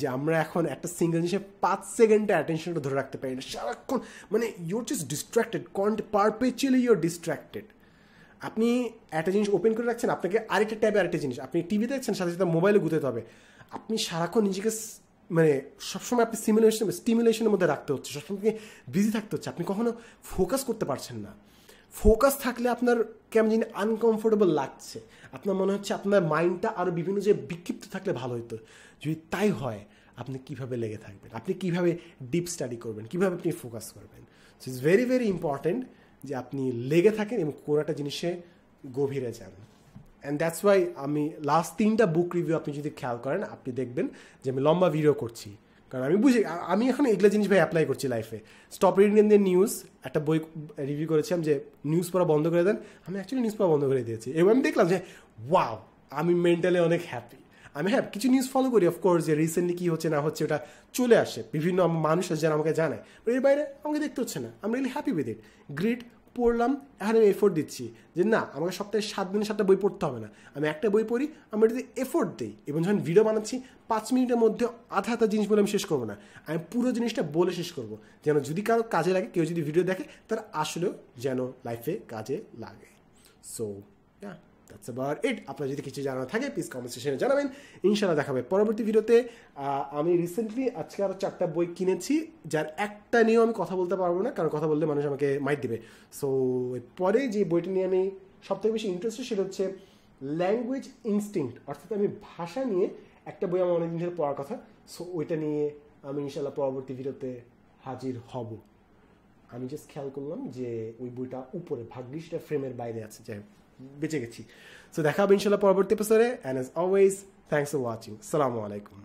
যে আমরা এখন একটা সিঙ্গেল জিনিসে পাঁচ সেকেন্ডে অ্যাটেনশনটা ধরে রাখতে পারি না সারাক্ষণ মানে you're just distracted can't perpetually you're distracted আপনি একটা জিনিস ওপেন করে রাখছেন আপনাকে আরেকটা ট্যাবে আরেকটা জিনিস আপনি টিভি দেখছেন সাথে সাথে মোবাইলে গুঁতে হবে আপনি সারাক্ষণ নিজেকে মানে সবসময় আপনি সিমুলেশন স্টিমুলেশনের মধ্যে রাখতে হচ্ছে সবসময় বিজি থাকতে হচ্ছে আপনি কখনো ফোকাস করতে পারছেন না ফোকাস থাকলে আপনার কেমন যিনি আনকমফোর্টেবল লাগছে আপনার মনে হচ্ছে আপনার মাইন্ডটা আরও বিভিন্ন যে বিক্ষিপ্ত থাকলে ভালো হতো যদি তাই হয় আপনি কিভাবে লেগে থাকবেন আপনি কিভাবে ডিপ স্টাডি করবেন কিভাবে আপনি ফোকাস করবেন so it's very very important যে আপনি লেগে থাকেন এবং কোনো একটা জিনিসে গভীরে যান অ্যান্ড দ্যাটস ওয়াই আমি লাস্ট তিনটা বুক রিভিউ আপনি যদি খেয়াল করেন আপনি দেখবেন যে আমি লম্বা ভিডিও করছি কারণ আমি বুঝি আমি এখন এগুলো জিনিস ভাই অ্যাপ্লাই করছি লাইফে stop reading in the news একটা বই রিভিউ করেছিলাম যে নিউজ পড়া বন্ধ করে দেন আমি অ্যাকচুয়ালি নিউজ পড়া বন্ধ করে দিয়েছি এবং আমি দেখলাম যে ওয়াও আমি মেন্টালি অনেক হ্যাপি আমি হ্যাঁ কিছু নিউজ ফলো করি অফকোর্স যে রিসেন্টলি কী হচ্ছে না হচ্ছে ওটা চলে আসে বিভিন্ন মানুষ আছে যারা আমাকে জানায় এর বাইরে আমাকে দেখতে হচ্ছে না আমি really happy with it great পড়লাম এখন আমি এফোর্ট দিচ্ছি যে না আমাকে সপ্তাহে সাত দিনে সাতটা বই পড়তে হবে না আমি একটা বই পড়ি আমি এটাতে এফোর্ট দিই এবং যখন ভিডিও বানাচ্ছি পাঁচ মিনিটের মধ্যে আধা আধা জিনিস বলে আমি শেষ করবো না আমি পুরো জিনিসটা বলে শেষ করব যেন যদি কারো কাজে লাগে কেউ যদি ভিডিও দেখে তার আসলেও যেন লাইফে কাজে লাগে সো দ্যাটস অ্যাবাউট ইট আপনার যদি কিছু জানা থাকে প্লিজ কমেন্ট জানাবেন ইনশাল্লাহ দেখাবে পরবর্তী ভিডিওতে আমি রিসেন্টলি আজকে আরও চারটা বই কিনেছি যার একটা নিয়েও আমি কথা বলতে পারবো না কারণ কথা বললে মানুষ আমাকে মাইট দেবে সো পরে যে বইটা নিয়ে আমি সবথেকে বেশি ইন্টারেস্টেড সেটা হচ্ছে ল্যাঙ্গুয়েজ ইনস্টিংক্ট অর্থাৎ আমি ভাষা নিয়ে একটা বই আমার অনেকদিন ধরে পড়ার কথা সো ওইটা নিয়ে আমি ইনশাল্লাহ পরবর্তী ভিডিওতে হাজির হব আমি জাস্ট খেয়াল করলাম যে ওই বইটা উপরে ভাগ্যিসটা ফ্রেমের বাইরে আছে যাই হোক বেঁচে গেছি সো দেখা হবে ইনশাল্লাহ পরবর্তী এপিসোডে and as always thanks for watching সালামু আলাইকুম